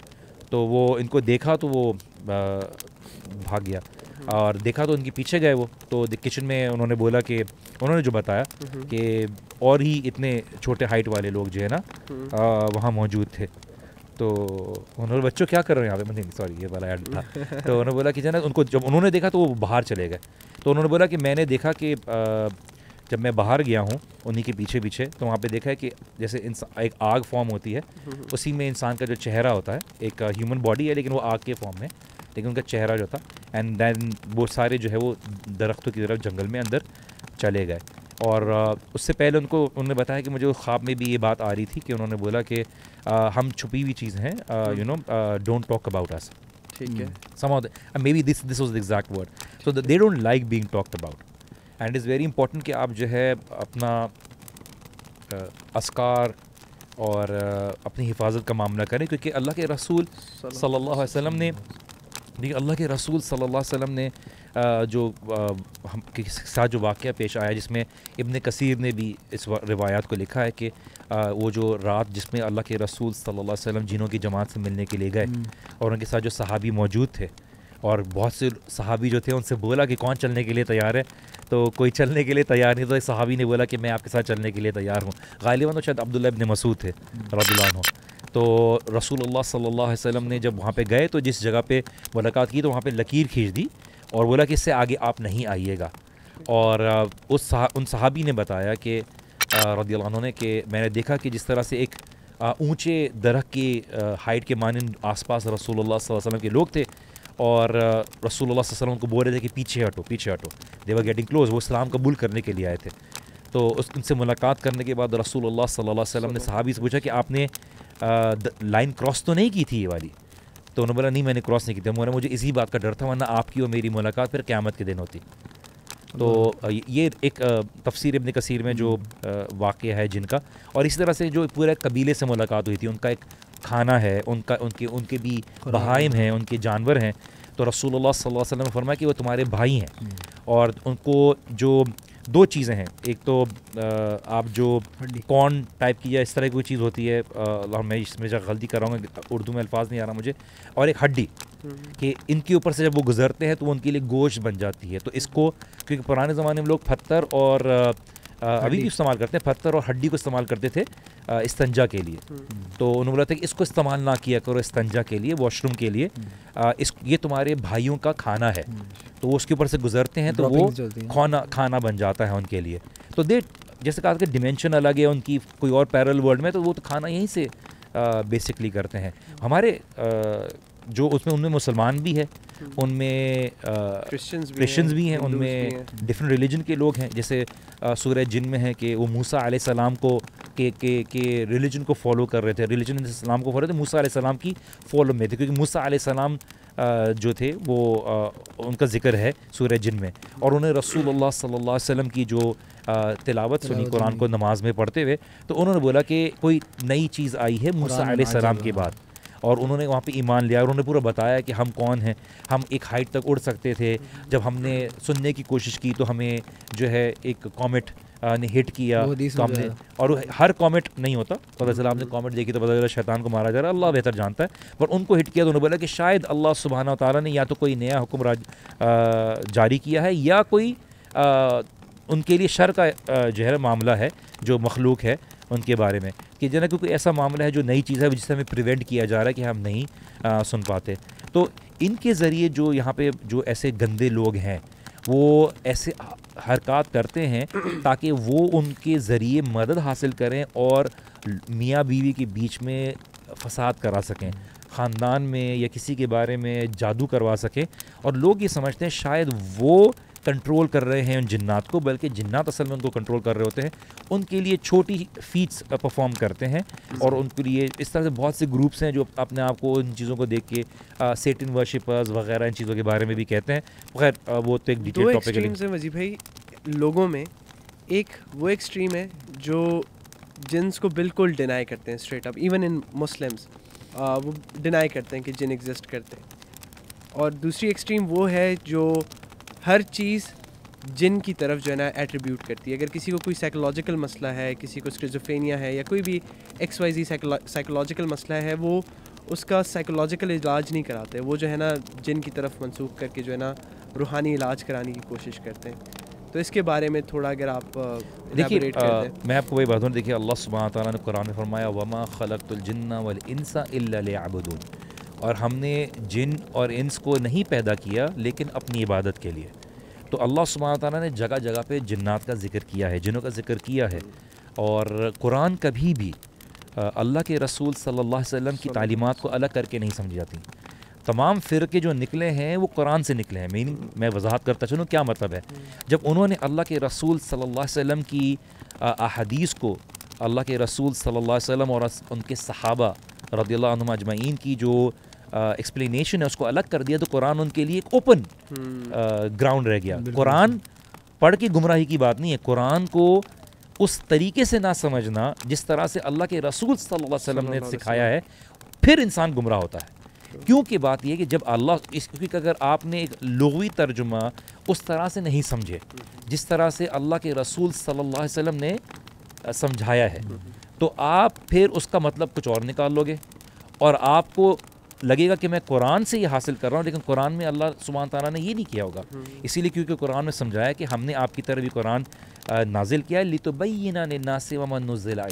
तो वो इनको देखा तो वो भाग गया हम्म। और देखा तो उनके पीछे गए वो तो किचन में उन्होंने बोला कि उन्होंने जो बताया हम्म। कि और ही इतने छोटे हाइट वाले लोग जो है ना हम्म। वहाँ मौजूद थे तो उन्होंने बच्चों क्या कर रहे हैं यहाँ पे नहीं सॉरी ये वाला ऐड था [laughs] तो उन्होंने बोला कि जना उनको जब उन्होंने देखा तो वो बाहर चले गए तो उन्होंने बोला कि मैंने देखा कि जब मैं बाहर गया हूँ उन्हीं के पीछे पीछे तो वहाँ पे देखा है कि जैसे एक आग फॉर्म होती है उसी में इंसान का जो चेहरा होता है एक ह्यूमन बॉडी है लेकिन वो आग के फॉर्म में लेकिन उनका चेहरा जो था एंड देन वो सारे जो है वो दरख्तों की तरफ जंगल में अंदर चले गए और उससे पहले उनको उन्होंने बताया कि मुझे ख्वाब में भी ये बात आ रही थी कि उन्होंने बोला कि हम छुपी हुई चीज़ हैं you know don't talk about us ठीक है maybe this this was the exact word so they don't like being talked about and is very important कि आप जो है अपना असकार और अपनी हिफाजत का मामला करें क्योंकि अल्लाह के रसूल सल्लल्लाहु अलैहि वसल्लम ने देखिए अल्लाह के रसूल सल्लल्लाहु अलैहि वसल्लम ने जो हम के साथ जो वाक़ पेश आया जिसमें इबन कसीर ने भी इस रवायात को लिखा है कि वो जो रात जिसमें अल्लाह के रसूल सल्ला वसम जिनों की जमात से मिलने के लिए गए हम्म। और उनके साथ जो सहाबी मौजूद थे और बहुत से सहाबी जो थे उनसे बोला कि कौन चलने के लिए तैयार है तो कोई चलने के लिए तैयार नहीं तो एक सहाबी ने बोला कि मैं आपके साथ चलने के लिए तैयार हूँ गालिबा तो शायद अब्दुल्ला इबन मसूद थे रबीन तो रसूल सल्लल्लाहु अलैहि वसल्लम ने जब वहाँ पे गए तो जिस जगह पे मुलाकात की तो वहाँ पे लकीर खींच दी और बोला कि इससे आगे आप नहीं आइएगा और उस उन सहाबी ने बताया कि रदी ने कि मैंने देखा कि जिस तरह से एक ऊंचे दरख्त की हाइट के मानन आसपास रसूलुल्लाह वसल्लम के लोग थे और रसूलुल्लाह वसल्लम को बोल रहे थे कि पीछे हटो पीछे हटो देवर गेटिंग क्लोज वो इस्लाम कबूल करने के लिए आए थे तो उस उनसे मुलाकात करने के बाद रसूल सल्लल्लाहु अलैहि वसल्लम ने सहाबी से पूछा कि आपने लाइन क्रॉस तो नहीं की थी ये वाली तो उन्होंने बोला नहीं मैंने क्रॉस नहीं की थी तो मुझे इसी बात का डर था वरना आपकी और मेरी मुलाकात फिर क़्यामत के दिन होती तो हाँ। ये एक तफसीर इबन कसीर में जो हम्म। वाक़ है जिनका और इसी तरह से जो पूरे कबीले से मुलाकात हुई थी उनका एक खाना है उनका उनके उनके भी बहाइम हैं उनके जानवर हैं तो रसूलुल्लाह सल्लल्लाहु अलैहि वसल्लम ने फरमाया कि वो तुम्हारे भाई हैं हम्म। और उनको जो दो चीज़ें हैं एक तो आप जो कॉर्न टाइप की या इस तरह की कोई चीज़ होती है मैं इसमें जब गलती कर रहा हूँ उर्दू में अल्फाज नहीं आ रहा मुझे और एक हड्डी हम्म। कि इनके ऊपर से जब वो गुजरते हैं तो उनके लिए गोश्त बन जाती है तो इसको क्योंकि पुराने ज़माने में लोग पत्थर और आ, अभी भी इस्तेमाल करते हैं पत्थर और हड्डी को इस्तेमाल करते थे इस्तंजा के लिए हम्म। तो उन्होंने बोला था कि इसको इस्तेमाल ना किया करो इस्तंजा के लिए वॉशरूम के लिए हम्म। इस ये तुम्हारे भाइयों का खाना है हम्म। तो वो उसके ऊपर से गुजरते हैं तो वो खाना खाना बन जाता है उनके लिए तो दे जैसे कहा कि डिमेंशन अलग है उनकी कोई और पैरल वर्ल्ड में तो वो तो खाना यहीं से बेसिकली करते हैं हमारे जो उसमें उनमें मुसलमान भी है हम्म। उनमें क्रिश्चियंस भी हैं उनमें डिफरेंट रिलीजन के लोग हैं जैसे सूर्य जिन में है कि वो मूसा सलाम को के के के रिलीजन को फॉलो कर रहे थे रिलीजन सलाम को फॉलो थे मूसा सलाम की फॉलो में थे क्योंकि मूसा सलाम जो थे वो उनका जिक्र है सूर्य जिन में और उन्हें रसूल सल्ला वसम की जो तिलावत सुनी कुरान को नमाज में पढ़ते हुए तो उन्होंने बोला कि कोई नई चीज़ आई है मूसा सलाम के बाद और उन्होंने वहाँ पे ईमान लिया और उन्होंने पूरा बताया कि हम कौन हैं हम एक हाइट तक उड़ सकते थे जब हमने सुनने की कोशिश की तो हमें जो है एक कॉमेट ने हिट किया तो हमने और हर कॉमेट नहीं होता पता चला आपने कॉमेट देखी तो पता चला शैतान को मारा जा रहा है अल्लाह बेहतर जानता है पर उनको हिट किया तो उन्होंने बोला कि शायद अल्लाह सुबहाना तारा ने या तो कोई नया हुक्म जारी किया है या कोई आ, उनके लिए शर का जहर मामला है जो मखलूक है उनके बारे में कि जना क्योंकि ऐसा मामला है जो नई चीज़ है जिससे हमें प्रिवेंट किया जा रहा है कि हम नहीं आ, सुन पाते तो इनके ज़रिए जो यहाँ पे जो ऐसे गंदे लोग हैं वो ऐसे हरकत करते हैं [clears throat] ताकि वो उनके ज़रिए मदद हासिल करें और मियाँ बीवी के बीच में फसाद करा सकें ख़ानदान में या किसी के बारे में जादू करवा सकें और लोग ये समझते हैं शायद वो कंट्रोल कर रहे हैं उन जिन्नात को बल्कि जिन्नात असल में उनको कंट्रोल कर रहे होते हैं उनके लिए छोटी फीट्स परफॉर्म करते हैं और उनके लिए इस तरह से बहुत से ग्रुप्स हैं जो अपने आप को इन चीज़ों को देख के सेटिन वर्शिपर्स वगैरह इन चीज़ों के बारे में भी कहते हैं खैर वो तो एक डिटेल टॉपिक है वजी भाई लोगों में एक वो एक्सट्रीम है जो जिन्स को बिल्कुल डिनाई करते हैं straight up even in Muslims वो डिनाई करते हैं कि जिन एग्जिस्ट करते हैं और दूसरी एक्सट्रीम वो है जो हर चीज़ जिन की तरफ जो है ना एट्रीब्यूट करती है अगर किसी को कोई साइकोलॉजिकल मसला है किसी को स्क्रिजोफेनिया है या कोई भी एक्स वाई जी साइकोलॉजिकल मसला है वो उसका साइकोलॉजिकल इलाज नहीं कराते वो जो है ना जिन की तरफ मनसूख करके जो है ना रूहानी इलाज कराने की कोशिश करते हैं तो इसके बारे में थोड़ा अगर आप देखिए मैं आपको वही बात हूँ देखिए अल्लाह सुबह तुरान फरमाया वमा खलक जिन्ना वल इंसा और हमने जिन और इंस को नहीं पैदा किया लेकिन अपनी इबादत के लिए तो अल्लाह सुबह ताली ने जगह जगह पे जन्नात का जिक्र किया है जिनों का जिक्र किया है और कुरान कभी भी अल्लाह के रसूल सल्लल्लाहु अलैहि वसल्लम की तालीमत को अलग करके नहीं समझी जाती तमाम फ़िरके जो निकले हैं वो कुरान से निकले हैं मीनिंग मैं वजाहत करता चलूँ क्या मतलब है जब उन्होंने अल्लाह के रसूल सल्लल्लाहु अलैहि वसल्लम की अहदीस को अल्लाह के रसूल सल्लल्लाहु अलैहि वसल्लम और उनके सहाबा रदी अजमाइन की जो एक्सप्लेनेशन है उसको अलग कर दिया तो कुरान उनके लिए एक ओपन ग्राउंड हम्म। रह गया कुरान पढ़ के गुमराही की बात नहीं है कुरान को उस तरीके से ना समझना जिस तरह से अल्लाह के रसूल सल्लल्लाहु अलैहि वसल्लम ने सिखाया है फिर इंसान गुमराह होता है क्योंकि बात यह कि जब अल्लाह इस क्योंकि अगर आपने एक लघवी तर्जुमा उस तरह से नहीं समझे हम्म। जिस तरह से अल्लाह के रसूल सल्ला अलैहि ने समझाया है हम्म। तो आप फिर उसका मतलब कुछ और निकाल लोगे और आपको लगेगा कि मैं कुरान से ये हासिल कर रहा हूँ लेकिन कुरान में अल्लाह सुबहान तारा ने ये नहीं किया होगा हम्म। इसीलिए क्योंकि कुरान में समझाया कि हमने आपकी तरफ भी कुरान नाजिल किया ली तो बैना नासे वमनज़िला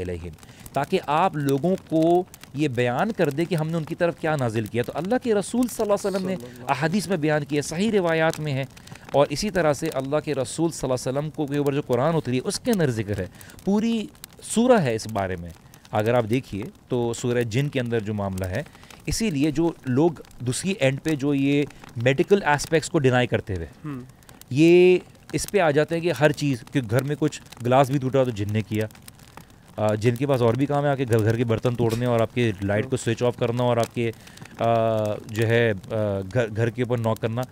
ताकि आप लोगों को ये बयान कर दे कि हमने उनकी तरफ क्या नाजिल किया तो अल्लाह के रसूल सल्लल्लाहु अलैहि वसल्लम ने अहदीस में बयान किया सही रिवायात में है और इसी तरह से अल्लाह के रसूल सल्लल्लाहु अलैहि वसल्लम को के ऊपर जो कुरान उतरी है उसके अंदर जिक्र है पूरी सूरह है इस बारे में अगर आप देखिए तो सूरह जिन के अंदर जो मामला है इसीलिए जो लोग दूसरी एंड पे जो ये मेडिकल एस्पेक्ट्स को डिनाई करते हुए हम्म। ये इस पर आ जाते हैं कि हर चीज़ कि घर में कुछ ग्लास भी टूटा तो जिनने किया जिनके पास और भी काम है आके घर घर के बर्तन तोड़ने और आपके लाइट हाँ। को स्विच ऑफ करना और आपके जो है घर घर के ऊपर नॉक करना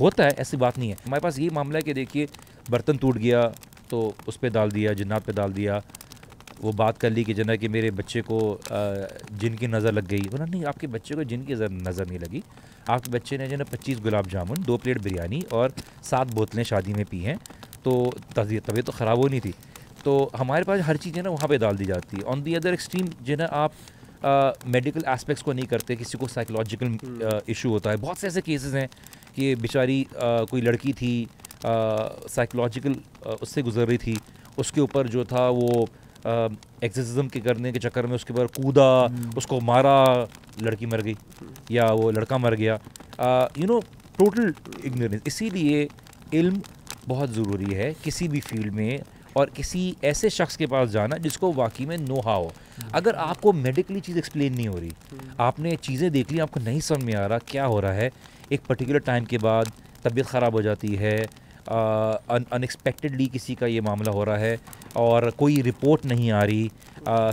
होता है ऐसी बात नहीं है हमारे पास ये मामला है कि देखिए बर्तन टूट गया तो उस पर डाल दिया जिन्नात पे डाल दिया वो बात कर ली कि जना कि मेरे बच्चे को जिनकी नज़र लग गई बोला नहीं आपके बच्चे को जिनकी नज़र नहीं लगी आपके बच्चे ने जना पच्चीस गुलाब जामुन दो प्लेट बिरयानी और सात बोतलें शादी में पी हैं तो तबीयत तो ख़राब हो नहीं थी तो हमारे पास हर चीज़ है ना वहाँ पर डाल दी जाती है ऑन दी अदर एक्सट्रीम जो ना आप मेडिकल एस्पेक्ट्स को नहीं करते किसी को साइकोलॉजिकल इशू हम्म। होता है बहुत से ऐसे केसेस हैं कि बेचारी कोई लड़की थी साइकोलॉजिकल उससे गुजर रही थी उसके ऊपर जो था वो एक्सर्सिज्म के करने के चक्कर में उसके बाद कूदा हम्म। उसको मारा लड़की मर गई या वो लड़का मर गया यू नो टोटल इग्नोरेंस इसीलिए इल्म बहुत ज़रूरी है किसी भी फील्ड में और किसी ऐसे शख्स के पास जाना जिसको वाकई में नो हाओ हम्म। अगर आपको मेडिकली चीज़ एक्सप्लेन नहीं हो रही हम्म। आपने चीज़ें देख ली आपको नहीं समझ में आ रहा क्या हो रहा है एक पर्टिकुलर टाइम के बाद तबीयत ख़राब हो जाती है अनएक्सपेक्टेडली किसी का ये मामला हो रहा है और कोई रिपोर्ट नहीं आ रही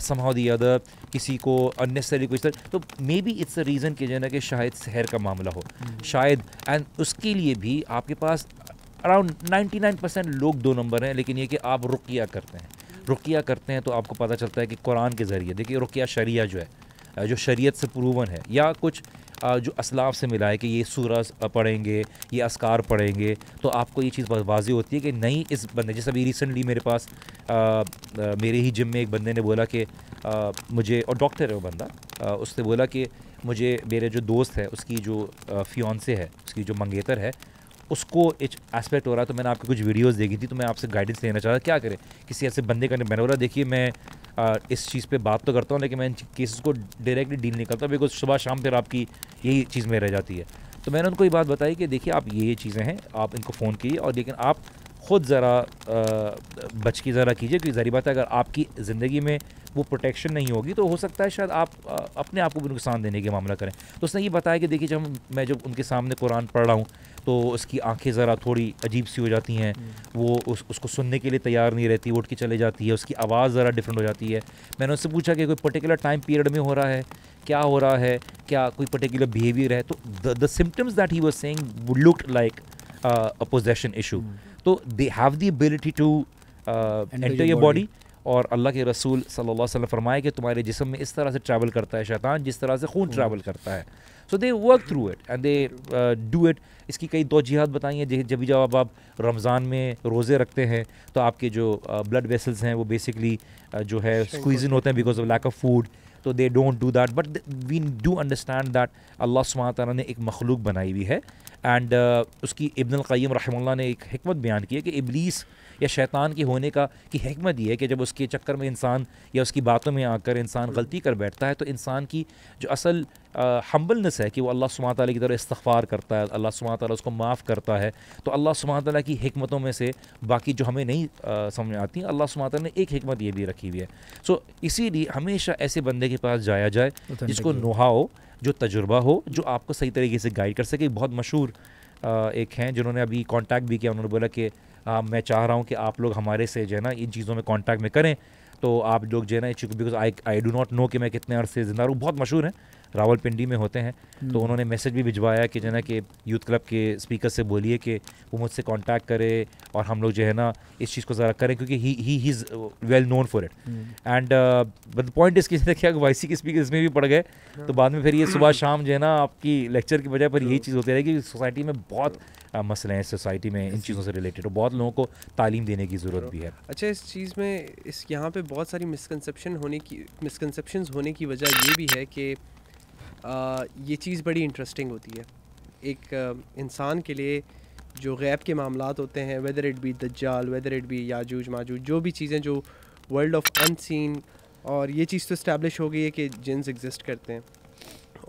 समाव दी अदर किसी को अननेसरी कुछ तरह तो maybe it's a reason कि जो है ना कि शायद शहर का मामला हो हम्म। शायद एंड उसके लिए भी आपके पास अराउंड 99 परसेंट लोग दो नंबर हैं लेकिन ये कि आप रुकिया करते हैं रुकिया करते हैं तो आपको पता चलता है कि कुरान के ज़रिए देखिए रुकिया शरिया जो है जो शरीयत से प्रूवन है या कुछ जो असलाफ से मिला है कि ये सूरज पढ़ेंगे ये असकार पढ़ेंगे तो आपको ये चीज़ वाजी होती है कि नहीं इस बंदे जैसे अभी रिसेंटली मेरे पास आ, आ, मेरे ही जिम में एक बंदे ने बोला कि मुझे और डॉक्टर है वो बंदा उसने बोला कि मुझे मेरे जो दोस्त है उसकी जो फ्योनसे है उसकी जो मंगेतर है उसको एक एस्पेक्ट हो रहा है तो मैंने आपकी कुछ वीडियोस देखी थी तो मैं आपसे गाइडेंस लेना चाह रहा क्या करें किसी ऐसे बंदे का मैंने बोला देखिए मैं आ, इस चीज़ पे बात तो करता हूँ लेकिन मैं इन केसेस को डायरेक्टली डील नहीं करता बिकॉज सुबह शाम फिर आपकी यही चीज़ में रह जाती है तो मैंने उनको ये बात बताई कि देखिए आप ये ये चीज़ें हैं आप इनको फ़ोन कीजिए और लेकिन आप ख़ुद ज़रा बच की ज़रा कीजिए क्योंकि ज़री बात है अगर आपकी ज़िंदगी में वो प्रोटेक्शन नहीं होगी तो हो सकता है शायद आप अपने आप को भी नुकसान देने के मामला करें तो उसने ये बताया कि देखिए जब मैं जब उनके सामने कुरान पढ़ रहा हूँ तो उसकी आंखें ज़रा थोड़ी अजीब सी हो जाती हैं हम्म। वो उस उसको सुनने के लिए तैयार नहीं रहती उठ के चले जाती है उसकी आवाज़ ज़रा डिफरेंट हो जाती है मैंने उससे पूछा कि कोई पर्टिकुलर टाइम पीरियड में हो रहा है क्या हो रहा है क्या कोई पर्टिकुलर बिहेवियर है तो the symptoms that he was saying look like a possession issue तो they have the ability to enter your body और अल्लाह के रसूल सल्लल्लाहु अलैहि वसल्लम फरमाए कि तुम्हारे जिसम में इस तरह से ट्रैवल करता है शैतान जिस तरह से खून ट्रैवल hmm. करता है so they work through it and they do it इसकी कई दो जिहाद बताई हैं जब जब आप रमज़ान में रोज़े रखते हैं तो आपके जो ब्लड uh, वेसल्स हैं वो बेसिकली uh, जो है स्क्वीजन होते हैं because of lack of food तो they don't do that but we do understand that अल्लाह सुबह ने एक मखलूक बनाई हुई है एंड uh, उसकी इब्न क़यम रहमल्ला ने एक हमत बयान की है कि इबलीस या शैतान के होने का की हमत यह है कि जब उसके चक्कर में इंसान या उसकी बातों में आकर इंसान गलती कर बैठता है तो इंसान की जो असल हम्बलनेस है कि वो अल्लाह सुबह ताली की तरह इस्तफ़ार करता है अल्लाह सुबह ताली उसको माफ़ करता है तो अल्लाह सुबह ताली की हमतों में से बाकी जो हमें नहीं समझ आती अल्लाह सुबह ताली ने एक हमत ये भी रखी हुई है सो इसीलिए हमेशा ऐसे बंदे के पास जाया जाए जिसको नुहाओ जो तजुर्बा हो जो आपको सही तरीके से गाइड कर सके बहुत मशहूर एक हैं जिन्होंने अभी कांटेक्ट भी किया उन्होंने बोला कि हाँ, मैं चाह रहा हूँ कि आप लोग हमारे से जो है ना इन चीज़ों में कांटेक्ट में करें तो आप लोग जो है ना because I I do not know कि मैं कितने अर्से ज़िंदा हूँ बहुत मशहूर हैं रावलपिंडी में होते हैं तो हम्म। उन्होंने मैसेज भी भिजवाया कि जो है ना कि यूथ क्लब के स्पीकर से बोलिए कि वो मुझसे कांटेक्ट करे और हम लोग जो है ना इस चीज़ को ज़रा करें क्योंकि he he is well known for it and but point इस देखिए अगर वाई सी के स्पीकर इसमें भी पड़ गए हाँ। तो बाद में फिर ये सुबह शाम जो है ना आपकी लेक्चर की बजाय पर यही चीज़ होती रहेगी सोसाइटी में बहुत uh, मसले हैं सोसाइटी में इन चीज़ों से रिलेटेड और बहुत लोगों को तालीम देने की ज़रूरत भी है अच्छा इस चीज़ में इस यहाँ पे बहुत सारी मिसकनसप्शन होने की मिसकनसप्शन होने की वजह ये भी है कि ये चीज़ बड़ी इंटरेस्टिंग होती है एक इंसान के लिए जो गैब के मामला होते हैं वेदर इट बी दज्जाल वेदर इट बी याजूज माजूज जो भी चीज़ें जो वर्ल्ड ऑफ अनसीन और ये चीज़ तो इस्टेब्लिश हो गई है कि जिन्स एग्जिस्ट करते हैं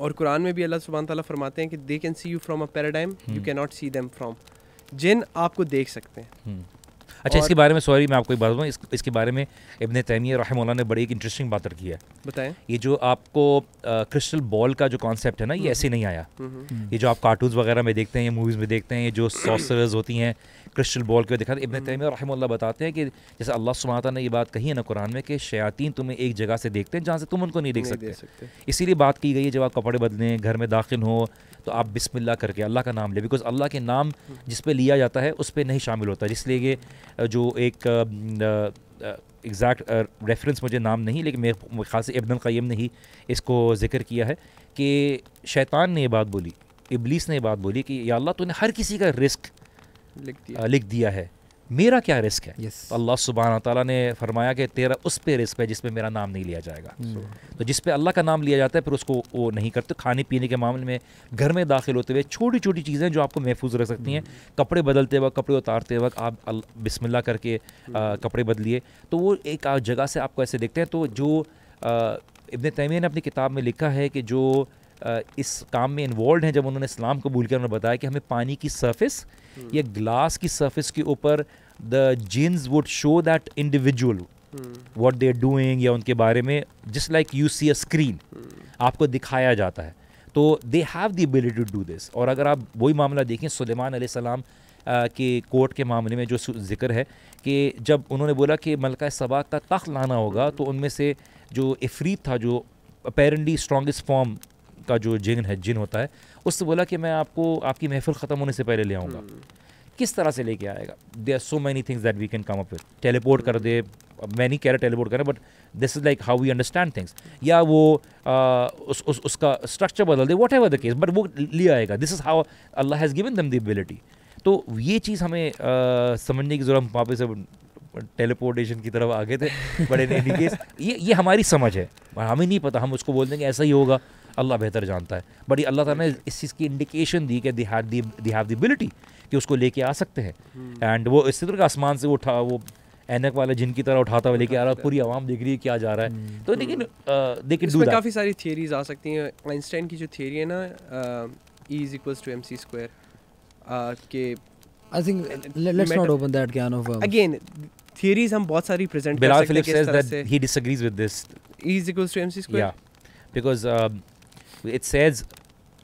और कुरान में भी अल्लाह सुबहान तला फरमाते हैं कि they can see you from a paradigm you can not see them from जिन आपको देख सकते हैं हम्म। अच्छा इसके बारे में सॉरी मैं आपको एक बात बताऊँ इस, इसके बारे में इबन तैमिया रहा ने बड़ी एक इंटरेस्टिंग बात रखी है बताएं ये जो आपको क्रिस्टल बॉल का जो कॉन्सेप्ट है ना ये ऐसे हम्म। नहीं आया हम्म, हम्म। ये जो आप कार्टून वगैरह में देखते हैं या मूवीज़ में देखते हैं ये जो सॉसर्स होती हैं क्रिस्टल बॉल के दिखाते इबन तैमिया रहमोल्ला बताते हैं कि जैसे अल्लाह सुनाता ने ये बात कही है ना कुरान में कि शयातीन तुम्हें एक जगह से देखते हैं जहाँ से तुम उनको नहीं देख सकते इसीलिए बात की गई है जब आप कपड़े बदलें घर में दाखिल हों तो आप बिस्मिल्लाह करके अल्लाह का नाम लें बिकॉज अल्लाह के नाम जिस पर लिया जाता है उस पर नहीं शामिल होता इसलिए ये जो एक एग्जैक्ट रेफरेंस मुझे नाम नहीं लेकिन मेरे ख़ास इबन क़यम ने ही इसको ज़िक्र किया है कि शैतान ने ये बात बोली इबलीस ने ये बात बोली कि या अल्लाह तूने हर किसी का रिस्क लिख दिया, लिख दिया है मेरा क्या रिस्क है yes. तो अल्लाह सुबहाना तला ने फरमाया कि तेरा उस पे रिस्क है जिसपे मेरा नाम नहीं लिया जाएगा hmm. तो जिस पे अल्लाह का नाम लिया जाता है फिर उसको वो नहीं करते खाने पीने के मामले में घर में दाखिल होते हुए छोटी छोटी चीज़ें जो आपको महफूज रख सकती हैं hmm. कपड़े बदलते वक्त कपड़े उतारते वक्त आप बिसमिल्ला करके hmm. आ, कपड़े बदलिए तो वो एक जगह से आपको ऐसे देखते हैं तो जो इबन तैमिया ने अपनी किताब में लिखा है कि जो इस काम में इन्वॉल्व हैं जब उन्होंने इस्लाम कबूल किया उन्होंने बताया कि हमें पानी की सर्फिस हम्म। या ग्लास की सर्फिस के ऊपर द जीन्स would show that individual what they doing या उनके बारे में just like you see a screen आपको दिखाया जाता है तो they have the ability to do this और अगर आप वही मामला देखें सुलेमान सलाम के कोर्ट के मामले में जो जिक्र है कि जब उन्होंने बोला कि मलका सबाक का तख लाना होगा हम्म। तो उनमें से जो इफरीत था जो अपेरेंटली स्ट्रॉगेस्ट फॉर्म का जो जिन है जिन होता है उससे बोला कि मैं आपको आपकी महफिल ख़त्म होने से पहले ले आऊँगा हम्म। किस तरह से लेके आएगा they are so many things that we can come up with teleport कर दे मैं नहीं कह रहा टेलीपोर्ट करें but this is like how we understand things या वो आ, उस, उस, उसका स्ट्रक्चर बदल दे whatever the case but वो ले आएगा दिस इज़ हाउ अल्लाह has given them the ability तो ये चीज़ हमें आ, समझने की ज़रूरत वापस से टेलीपोर्टेशन की तरफ आ गए थे बट इन एनी केस ये ये हमारी समझ है हमें नहीं पता हम उसको बोल देंगे ऐसा ही होगा अल्लाह बेहतर जानता है बट ये अल्लाह ताला ने इस चीज़ की इंडिकेशन दी कि they have the they have the ability कि उसको लेके आ सकते हैं एंड हम्म। वो इस तरह का आसमान से उठा वो एनक वाला जिनकी तरह उठाता हुआ लेके आ रहा है पूरी आवाम देख रही है क्या जा रहा है हम्म। तो लेकिन लेकिन हम्म। काफ़ी सारी थियरीज आ सकती हैं आइंस्टाइन की जो थियरी है ना E is equals to M C square के I think let's not open that can of again theories हम बहुत सारी प्रेजेंट कर सकते हैं Bilal Philips says that he disagrees with this E is equals to M C square या because it says,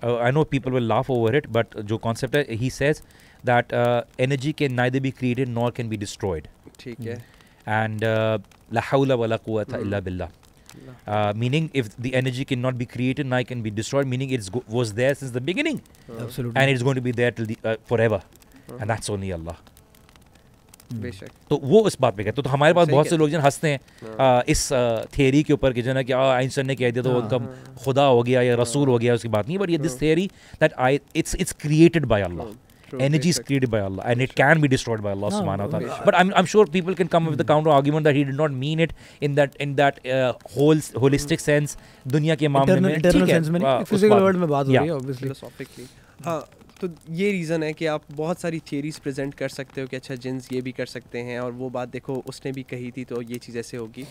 uh, I know people will laugh over it, but जो concept he says that uh, energy can neither be created nor can be destroyed. ठीक hmm. And لا حول ولا قوة إلا بالله. Uh, meaning if the energy cannot be created nor can be destroyed meaning it was there since the beginning hmm. absolutely and it's going to be there till the, uh, forever hmm. and that's only allah Hmm. तो वो इस बात पे कहते तो, हैं तो हमारे पास बहुत से लोग जो हंसते हैं हाँ। इस थियरी के ऊपर कि जो ना कि आइंस्टन ने कह दिया तो हाँ, उनका हाँ। खुदा हो गया या रसूल हो गया उसकी बात नहीं बट ये this theory that I it's it's created by Allah energy is created by Allah and it can be destroyed by Allah सुभान Allah but I am sure people can come with the counter argument that he did not mean it in that in that whole holistic sense दुनिया के मामले में ठीक है physical world में बात हो रही है ऑब्वियसली हां तो ये रीज़न है कि आप बहुत सारी थियरीज़ प्रेजेंट कर सकते हो कि अच्छा जिन्स ये भी कर सकते हैं और वो बात देखो उसने भी कही थी तो ये चीज़ ऐसे होगी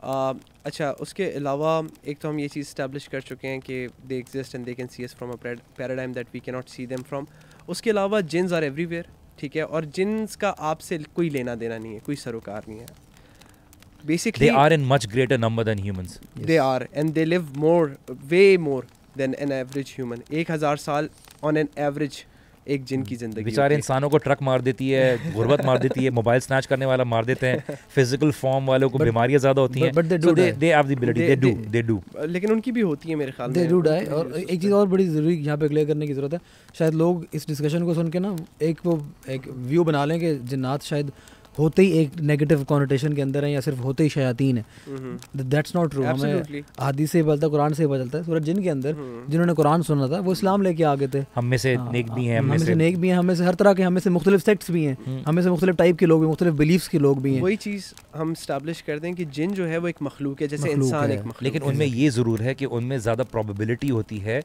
अच्छा उसके अलावा एक तो हम ये चीज़ इस्टेब्लिश कर चुके हैं कि they exist and they can see us from a paradigm that we can not see them from उसके अलावा जिन्स आर एवरीवेयर ठीक है और जिन्स का आपसे कोई लेना देना नहीं है कोई सरोकार नहीं है basically they are in much greater number than humans yes. they are and they live more way more than an average human एक हज़ार साल ऑन एन एवरेज एक जिन की ज़िंदगी बेचारे इंसानों को ट्रक मार देती है गुर्बत मार देती है मोबाइल स्नैच करने वाला मार देते हैं फिजिकल फॉर्म वालों को बीमारियां ज़्यादा होती हैं but they have the ability they do they do लेकिन उनकी भी होती है मेरे ख्याल में दे डू डाई और एक चीज़ और बड़ी ज़रूरी यहाँ पे क्लियर करने की ज़रूरत है शायद लोग इस डिस्कशन को सुन के ना एक वो एक व्यू बना लें कि जिन्नात शायद होते ही एक नेगेटिव कॉन्टेशन के अंदर है या सिर्फ होते ही शयातीन है दैट्स नॉट ट्रू हमें हादी से बदलता कुरान से बदलता है सूरज जिन के अंदर हम्म। जिन्होंने कुरान सुना था वो इस्लाम लेके आ गए थे हमें हाँ, हाँ, से नेक भी हैं हमें से नेक भी हैं हमें से हर तरह के हमें से मुख्तलिफ सेक्ट्स भी हैं हमें हम्म। से मुख्तलिफ टाइप के लोग भी मुख्तलिफ बिलीफ के लोग भी हैं वही चीज़ हम स्टैब्लिश कर दें कि जिन जो है वो एक मखलूक है जैसे इंसान एक लेकिन उनमें ये ज़रूर है कि उनमें ज़्यादा प्रॉबिलिटी होती है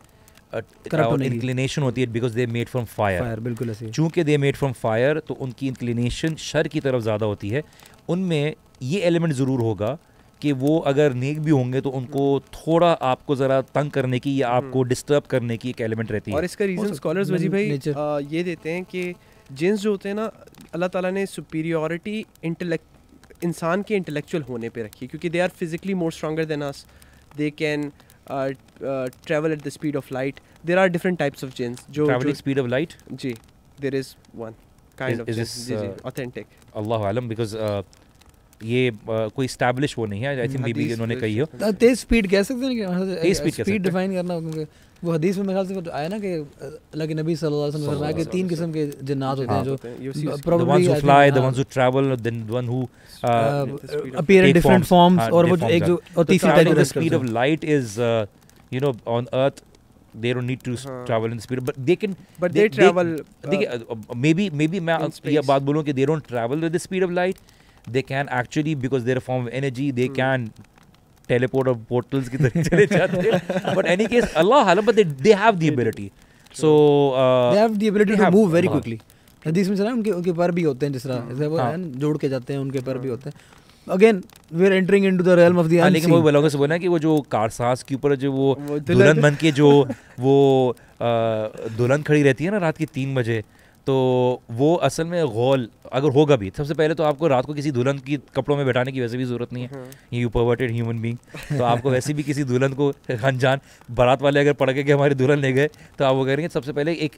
इंक्लिनेशन होती है because they made from fire बिल्कुल चूंकि दे मेड फ्रॉम फायर तो उनकी इंक्लिनेशन शर की तरफ ज़्यादा होती है उनमें ये एलिमेंट ज़रूर होगा कि वो अगर नेक भी होंगे तो उनको हम्म। थोड़ा आपको ज़रा तंग करने की या आपको डिस्टर्ब हम्म। करने की एक एलिमेंट रहती है और इसका रीज़न स्कॉलर्स वजी भाई ये देते हैं कि जिन्स जो होते हैं ना अल्लाह ताला ने सुपीरियोरिटी इंटेलेक्ट इंसान के इंटेलेक्चुअल होने पे रखी क्योंकि they are physically more stronger than us they can travel at the speed of light there are different types of जेंस जो स्पीड ऑफ लाइट जी there is one kind of जिन्स ऑथेंटिक अल्लाह आलम because ये uh, कोई establish वो नहीं है आई थिंक बीबी इन्होंने कही हो हाँ, तेज स्पीड कह सकते हैं हाँ, स्पीड डिफाइन करना वो हदीस में मेरे से आया ना कि अल्लाह के नबी सल्लल्लाहु अलैहि वसल्लम फरमाया कि तीन किस्म के जन्नात होते हैं जो probably the fly the ones who travel then one who appear in different forms और वो एक जो और तीसरी type the speed of light is you know on earth they don't need to हाँ. travel in the spirit but they can but they, they travel देखिए uh, maybe maybe मैं ये बात बोलूँ कि they don't travel with the speed of light they can actually because they're a form of energy they hmm. can teleport और portals की तरह चले जाते हैं बट एनी केस अल्लाह हालम but they have the ability so they have the ability to move very quickly हदीस में चला उनके उनके पर भी होते हैं जिस तरह जैसे वो हाँ. जोड़ के जाते हैं उनके पर भी होते हैं again we are entering into the realm of the unseen लेकिन वो बोलोगे से बोला कि वो जो कारसास के ऊपर जो वो दुल्हन बन जो वो uh, दुल्हन खड़ी रहती है ना रात के तीन बजे तो वो असल में गौल अगर होगा भी सबसे पहले तो आपको रात को किसी दुल्हन की कपड़ों में बैठाने की वैसे भी ज़रूरत नहीं है यू परवर्टेड ह्यूमन बींग तो आपको वैसे भी किसी दुल्हन को अनजान बारात वाले अगर पड़ के कि हमारे दुल्हन ले गए तो आप वो कह रहे हैं सबसे पहले एक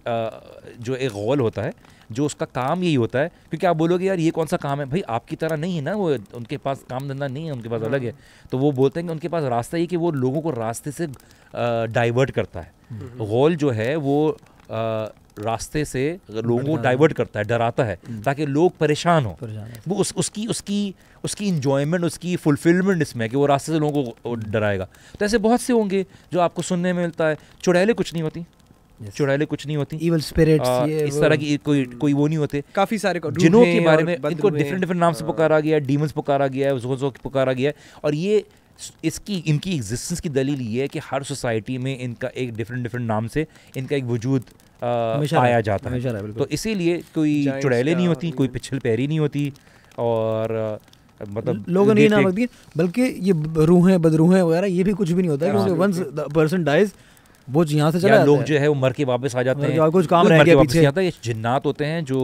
जो एक गौल होता है जो उसका काम यही होता है क्योंकि आप बोलोगे यार ये कौन सा काम है भाई आपकी तरह नहीं है ना वो उनके पास काम धंधा नहीं है उनके पास अलग है हम्म। तो वो बोलते हैं कि उनके पास रास्ता ये कि वो लोगों को रास्ते से डाइवर्ट करता है हम्म। गौल जो है वो रास्ते से लोगों को डाइवर्ट करता है डराता है हम्म। ताकि लोग परेशान हो वो उस उसकी उसकी उसकी इंजॉयमेंट उसकी फुलफिलमेंट इसमें कि वो रास्ते से लोगों को डराएगा तो ऐसे बहुत से होंगे जो आपको सुनने में मिलता है चुड़ैले कुछ नहीं होती yes. चुड़ैले कुछ नहीं होती इवल स्पिरिट्स ये इस तरह की कोई कोई वो नहीं होते काफी सारे जिनों के बारे में इनको डिफरेंट डिफरेंट नाम से हाँ। पुकारा गया है डीमंस पुकारा गया है जो पुकारा गया है और ये इसकी इनकी एग्जिस्टेंस की दलील ये है कि हर सोसाइटी में इनका एक डिफरेंट डिफरेंट नाम से इनका एक वजूद पाया जाता है तो इसीलिए कोई चुड़ैले नहीं होती कोई पिछल पैरी नहीं होती और मतलब लोगों ने नाम रख दिया बल्कि ये रूहें बदरूहें वगैरह ये भी कुछ भी नहीं होता क्योंकि वंस पर्सन डाइज वो यहाँ से चला लोग जो है वो मर के वापस आ जाते हैं कुछ काम रह गया पीछे आता है ये जिन्नात होते हैं जो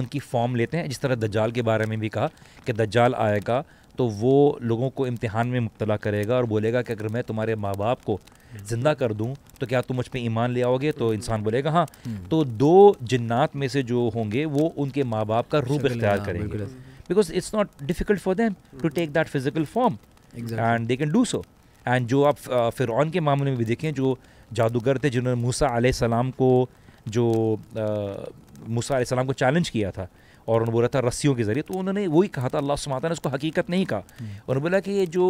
उनकी फॉर्म लेते हैं जिस तरह दज्जाल के बारे में भी कहा कि दज्जाल आएगा तो वो लोगों को इम्तहान में मुबतला करेगा और बोलेगा कि अगर मैं तुम्हारे माँ बाप को हम्म। ज़िंदा कर दूँ तो क्या तुम मुझ पर ईमान ले आओगे तो हम्म। इंसान बोलेगा हाँ हम्म। तो दो जन्ात में से जो होंगे वो उनके माँ बाप का रूप इख्तियार हाँ, करेंगे because it's not difficult for them to take that physical form and they can do so and जो आप फिर के मामले में भी देखें जो जादूगर थे जिन्होंने मूसा सलाम को जो मूसा सलाम को चैलेंज किया था और उन्होंने बोला था रस्सियों के ज़रिए तो उन्होंने वही कहा था अल्लाह सुमाता ने उसको हकीकत नहीं कहा हम्म। उन्होंने बोला कि ये जो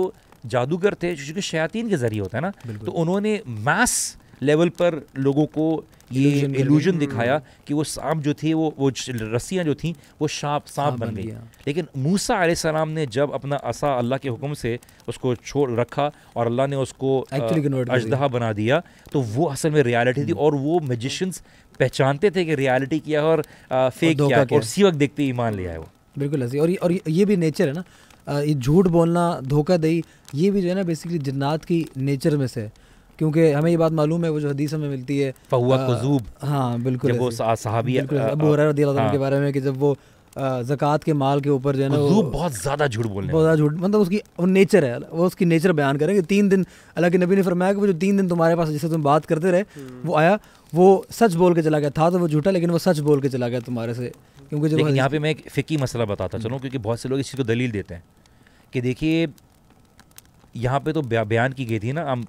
जादूगर थे जो कि शयातीन के ज़रिए होता है ना तो उन्होंने मास लेवल पर लोगों को ये इल्यूजन दिखाया कि वो सांप जो थी वो वो रस्सियाँ जो थीं वो सांप सांप बन गई लेकिन मूसा सलाम ने जब अपना असा अल्लाह के हुक्म से उसको छोड़ रखा और अल्लाह ने उसको अजदहा बना दिया तो वो असल में रियलिटी थी हम्म। और वो मजिशंस पहचानते थे कि रियलिटी क्या है और फेक क्या है और उसी वक्त देखते ईमान ले आए वो बिल्कुल ऐसी और ये और ये भी नेचर है ना ये झूठ बोलना धोखा दही ये भी जो है ना बेसिकली जन्नात की नेचर में से है क्योंकि हमें ये बात मालूम है वो जो हदीस हमें मिलती है फहुआ कुजूब हाँ बिल्कुल जब वो साहबी अबू हरैरा रदी अल्लाह हाँ। के बारे में कि जब वो जक़ात के माल के ऊपर जो है ना बहुत ज़्यादा झूठ बोलने बहुत ज़्यादा झूठ मतलब उसकी वो नेचर है वो उसकी नेचर बयान करें कि तीन दिन अल्लाह के नबी ने फरमाया कि वो जो तीन दिन तुम्हारे पास जिससे तुम बात करते रहे हम्म। वो आया वो सच बोल के चला गया था तो वो झूठा लेकिन वो सच बोल के चला गया तुम्हारे से क्योंकि जो यहाँ पे मैं एक फ़िकी मसला बताता चलूँ क्योंकि बहुत से लोग इस चीज़ को दलील देते हैं कि देखिए यहाँ पे तो बयान की गई थी ना हम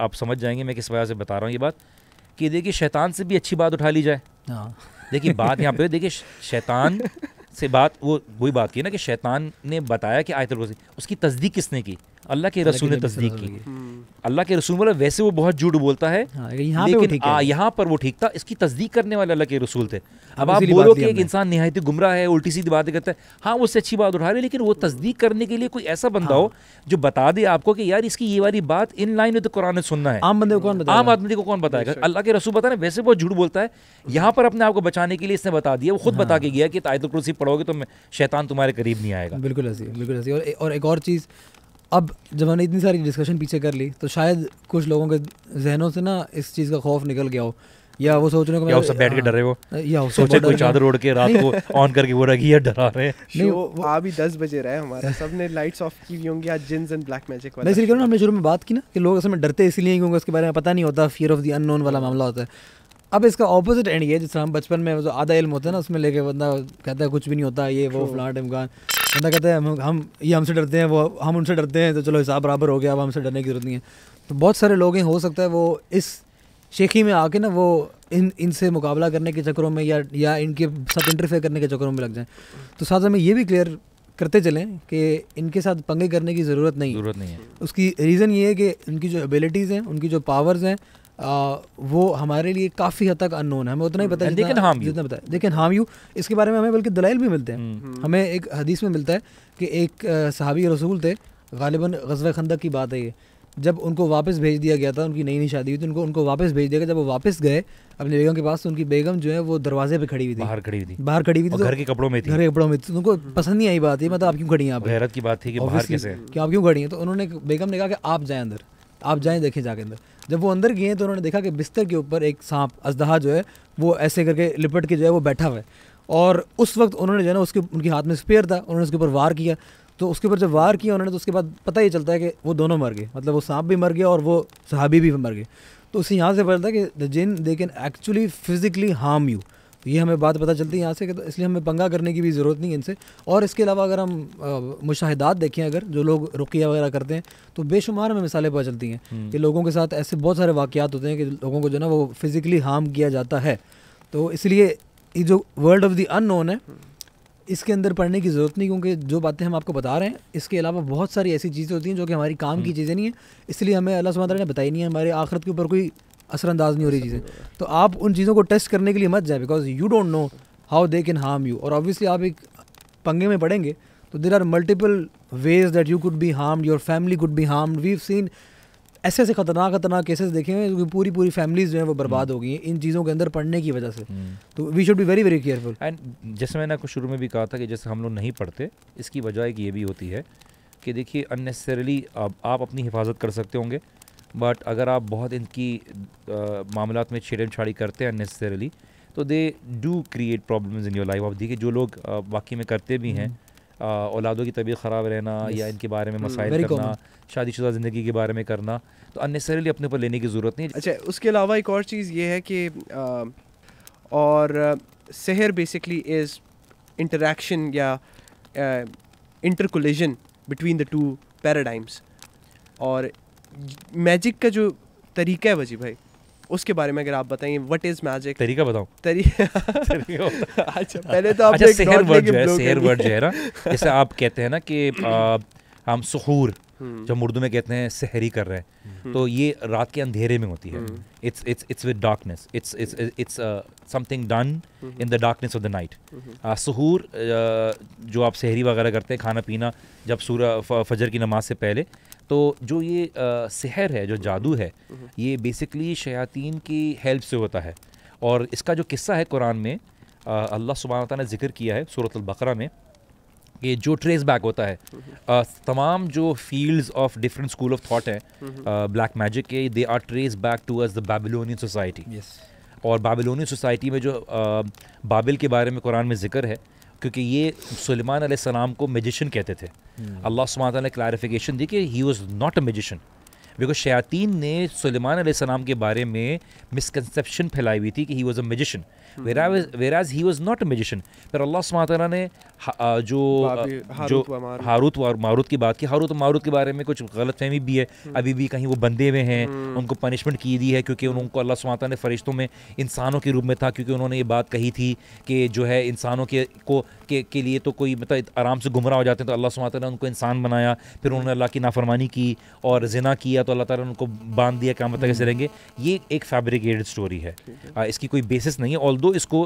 आप समझ जाएंगे मैं किस वजह से बता रहा हूँ ये बात कि देखिए शैतान से भी अच्छी बात उठा ली जाए हाँ। देखिए बात यहाँ पे देखिए [laughs] शैतान से बात वो वही बात की ना कि शैतान ने बताया कि आयतुल उसकी तस्दीक किसने की अल्लाह के रसूल ने तस्दीक की हम्म। अल्लाह के रसूल बोला वैसे वो बहुत झूठ बोलता है हाँ, यहाँ लेकिन पे यहाँ पर वो ठीक था इसकी तस्दीक करने वाले अल्लाह के रसूल थे हाँ, अब आप बोलो कि एक इंसान नहायती गुमराह है उल्टी सीधी बातें करता है हाँ उससे अच्छी बात उठा रहे लेकिन वो तस्दीक करने के लिए कोई ऐसा बंदा हाँ। हो जो बता दे आपको कि यार इसकी ये वाली बात इन लाइन तो कुरान सुनना है आम बंदे को कौन आम आदमी को कौन बताएगा अल्लाह के रसूल बता रहे वैसे बहुत झूठ बोलता है यहाँ पर अपने आप को बचाने के लिए इसने बता दिया वो खुद बता के हाँ। गया कि आयतुल कुर्सी पढ़ोगे तो शैतान तुम्हारे करीब नहीं आएगा बिल्कुल बिल्कुल और एक और चीज़ अब जब हमने इतनी सारी डिस्कशन पीछे कर ली तो शायद कुछ लोगों के जहनों से ना इस चीज़ का खौफ निकल गया हो या वो सोच रहे हो कि बैठ के डर रहे हो या सोचे कोई चादर ओढ़ के रात को ऑन करके वो रखी है डरा रहे नहीं वो आ भी दस बजे रहे हमारे सबने लाइट्स ऑफ की हुई होंगी आज जिन्स एंड ब्लैक मैजिक वाला नहीं हमने शुरू में बात की ना कि लोग असल में डरते इसलिए क्योंकि उसके बारे में पता नहीं होता फियर ऑफ द अननोन वाला मामला होता है अब इसका ऑपोजिट एंड ये जिस हम बचपन में जो आधा इल्म होता है ना उसमें लेके बंदा कहता है कुछ भी नहीं होता ये वो फ्लाट इमकान बंदा कहता है हम हम ये हमसे डरते हैं वो हम उनसे डरते हैं तो चलो हिसाब बराबर हो गया अब हमसे डरने की ज़रूरत नहीं है तो बहुत सारे लोग हैं हो सकता है वो इस शेखी में आके ना वो इन इनसे मुकाबला करने के चक्करों में या या इनके साथ इंटरफेयर करने के चक्करों में लग जाएं तो साथ हमें ये भी क्लियर करते चलें कि इनके साथ पंगे करने की ज़रूरत नहीं ज़रूरत नहीं है उसकी रीज़न ये है कि उनकी जो एबिलिटीज़ हैं उनकी जो पावर्स हैं आ, वो हमारे लिए काफ़ी हद तक अननोन है हमें उतना ही पता है लेकिन हाम जितना पता है लेकिन हाम यू इसके बारे में हमें बल्कि दलाइल भी मिलते हैं hmm. Hmm. हमें एक हदीस में मिलता है कि एक सहाबी रसूल थे गालिबा गजब खंदक की बात है ये जब उनको वापस भेज दिया गया था उनकी नई नई शादी हुई थी उनको उनको वापस भेज दिया गया जब वो वापस गए अपने बेगम के पास तो उनकी बेगम जो है वो दरवाजे पे खड़ी हुई थी बाहर खड़ी हुई थी बाहर खड़ी हुई थी तो घर के कपड़ों में थी घर के कपड़ों में थी तो उनको पसंद नहीं आई बात है मतलब आप क्यों खड़ी हैं आप की बात थी कि बाहर कैसे आप क्यों खड़ी हैं तो उन्होंने बेगम ने कहा कि आप जाए अंदर आप जाएँ देखें जाके अंदर जब वो अंदर गए तो उन्होंने देखा कि बिस्तर के ऊपर एक सांप अजदहा जो है वो ऐसे करके लिपट के जो है वो बैठा हुआ है और उस वक्त उन्होंने जो है ना उसके उनके हाथ में स्पेयर था उन्होंने उसके ऊपर वार किया तो उसके ऊपर जब वार किया उन्होंने तो उसके बाद पता ही चलता है कि वो दोनों मर गए मतलब वो सांप भी मर गया और वो सहाबी भी मर गए तो उसे यहाँ से पता है कि द जिन they can actually physically harm you तो ये हमें बात पता चलती है यहाँ से तो इसलिए हमें पंगा करने की भी ज़रूरत नहीं है इनसे और इसके अलावा अगर हम मुशाहदात देखें अगर जो लोग रुकिया वगैरह करते हैं तो बेशुमार हमें मिसालें पता चलती हैं हम्म। कि लोगों के साथ ऐसे बहुत सारे वाक़ात होते हैं कि लोगों को जो ना वो फिज़िकली हार्म किया जाता है तो इसलिए ये जो वर्ल्ड ऑफ़ दी अननोन है इसके अंदर पढ़ने की ज़रूरत नहीं क्योंकि जो बातें हम आपको बता रहे हैं इसके अलावा बहुत सारी ऐसी चीज़ें होती हैं जो कि हमारी काम की हम्म। चीज़ें नहीं हैं इसलिए हमें अल्लाह सुबह ने बताई नहीं है हमारे आखरत के ऊपर कोई असरअंदाज नहीं हो रही चीज़ें तो आप उन चीज़ों को टेस्ट करने के लिए मत जाए because you don't know how they can harm you और ऑब्वियसली आप एक पंगे में पड़ेंगे तो there are multiple ways that you could be harm your family could be harm we seen ऐसे ऐसे खतरनाक खतरनाक केसेस देखे हैं क्योंकि पूरी पूरी फैमिलीज जो हैं वो बर्बाद हो गई हैं इन चीज़ों के अंदर पढ़ने की वजह से हम्म। तो we should be very very careful and जैसे मैंने आपको शुरू में भी कहा था कि जैसे हम लोग नहीं पढ़ते इसकी वजह एक ये भी होती है कि देखिए अननेसेसरली आप अपनी हिफाजत कर सकते होंगे बट अगर आप बहुत इनकी मामला में छेड़न छाड़ी करते हैं अननेसेसरली तो they do create problem in your life आप देखिए जो लोग बाकी में करते भी हैं हम्म। औलादों की तबीयत ख़राब रहना yes. या इनके बारे में हम्म, मसाइल करना शादीशुदा ज़िंदगी के बारे में करना तो अननेसरली अपने ऊपर लेने की ज़रूरत नहीं अच्छा उसके अलावा एक और चीज़ ये है कि आ, और शहर बेसिकली इज़ इंटरेक्शन या intercollision between the two paradigms और मैजिक का जो तरीका है वजी भाई उसके बारे में अगर आप बताएं व्हाट इज मैजिक तरीका बताओ [laughs] तरीका अच्छा पहले तो आप वर्ड अच्छा, जो है वर्ड जो है ना जैसे आप कहते हैं ना कि [laughs] हम सुखूर जो हम उर्दू में कहते हैं सहरी कर रहे हैं हम्म। तो ये रात के अंधेरे में होती है it's it's it's with darkness it's it's it's something done in the darkness of the night सहूर जो आप सहरी वगैरह करते हैं खाना पीना जब सूर्य फजर की नमाज से पहले तो जो ये सहर uh, है जो जादू है हम्म। ये बेसिकली शयातीन की हेल्प से होता है और इसका जो किस्सा है कुरान में uh, अल्लाह सुबहाना ने जिक्र किया है सूरत बकरा में कि जो ट्रेस बैक होता है तमाम जो fields of different school of thought हैं ब्लैक मैजिक के they are trace back to the Babylonian society और बाबिलोनियन सोसाइटी में जो बाबिल के बारे में कुरान में जिक्र है क्योंकि ये सलेमान सलाम को मेजिशन कहते थे हम्म। अल्लाह सुबह ने क्लैरिफिकेशन दी कि he was not a magician because शयातीन ने सलेमान सलाम के बारे में मिसकनसप्शन फैलाई हुई थी कि he was a magician whereas he was not a पर अल्लाह सुबह ने uh, जो uh, जो हारूत और मारूत की बात की हारूत और मारूत के बारे में कुछ गलत फहमी भी है हम्म। अभी भी कहीं वो बंधे हुए हैं हम्म। उनको पनिशमेंट की दी है क्योंकि उनको अल्लाह सुबह ने फरिश्तों में इंसानों के रूप में था क्योंकि उन्होंने ये बात कही थी कि जो है इंसानों के को के, के लिए तो कोई मतलब आराम से गुमराह हो जाते हैं तो अल्लाह सुबह ने उनको इंसान बनाया फिर हम्म। उन्होंने अल्लाह की नाफरमानी की और जिना किया तो अल्लाह ताला ने उनको बांध दिया क्या मतलब कैसे रहेंगे ये एक फैब्रिकेटेड स्टोरी है इसकी कोई बेसिस नहीं है ऑल तो इसको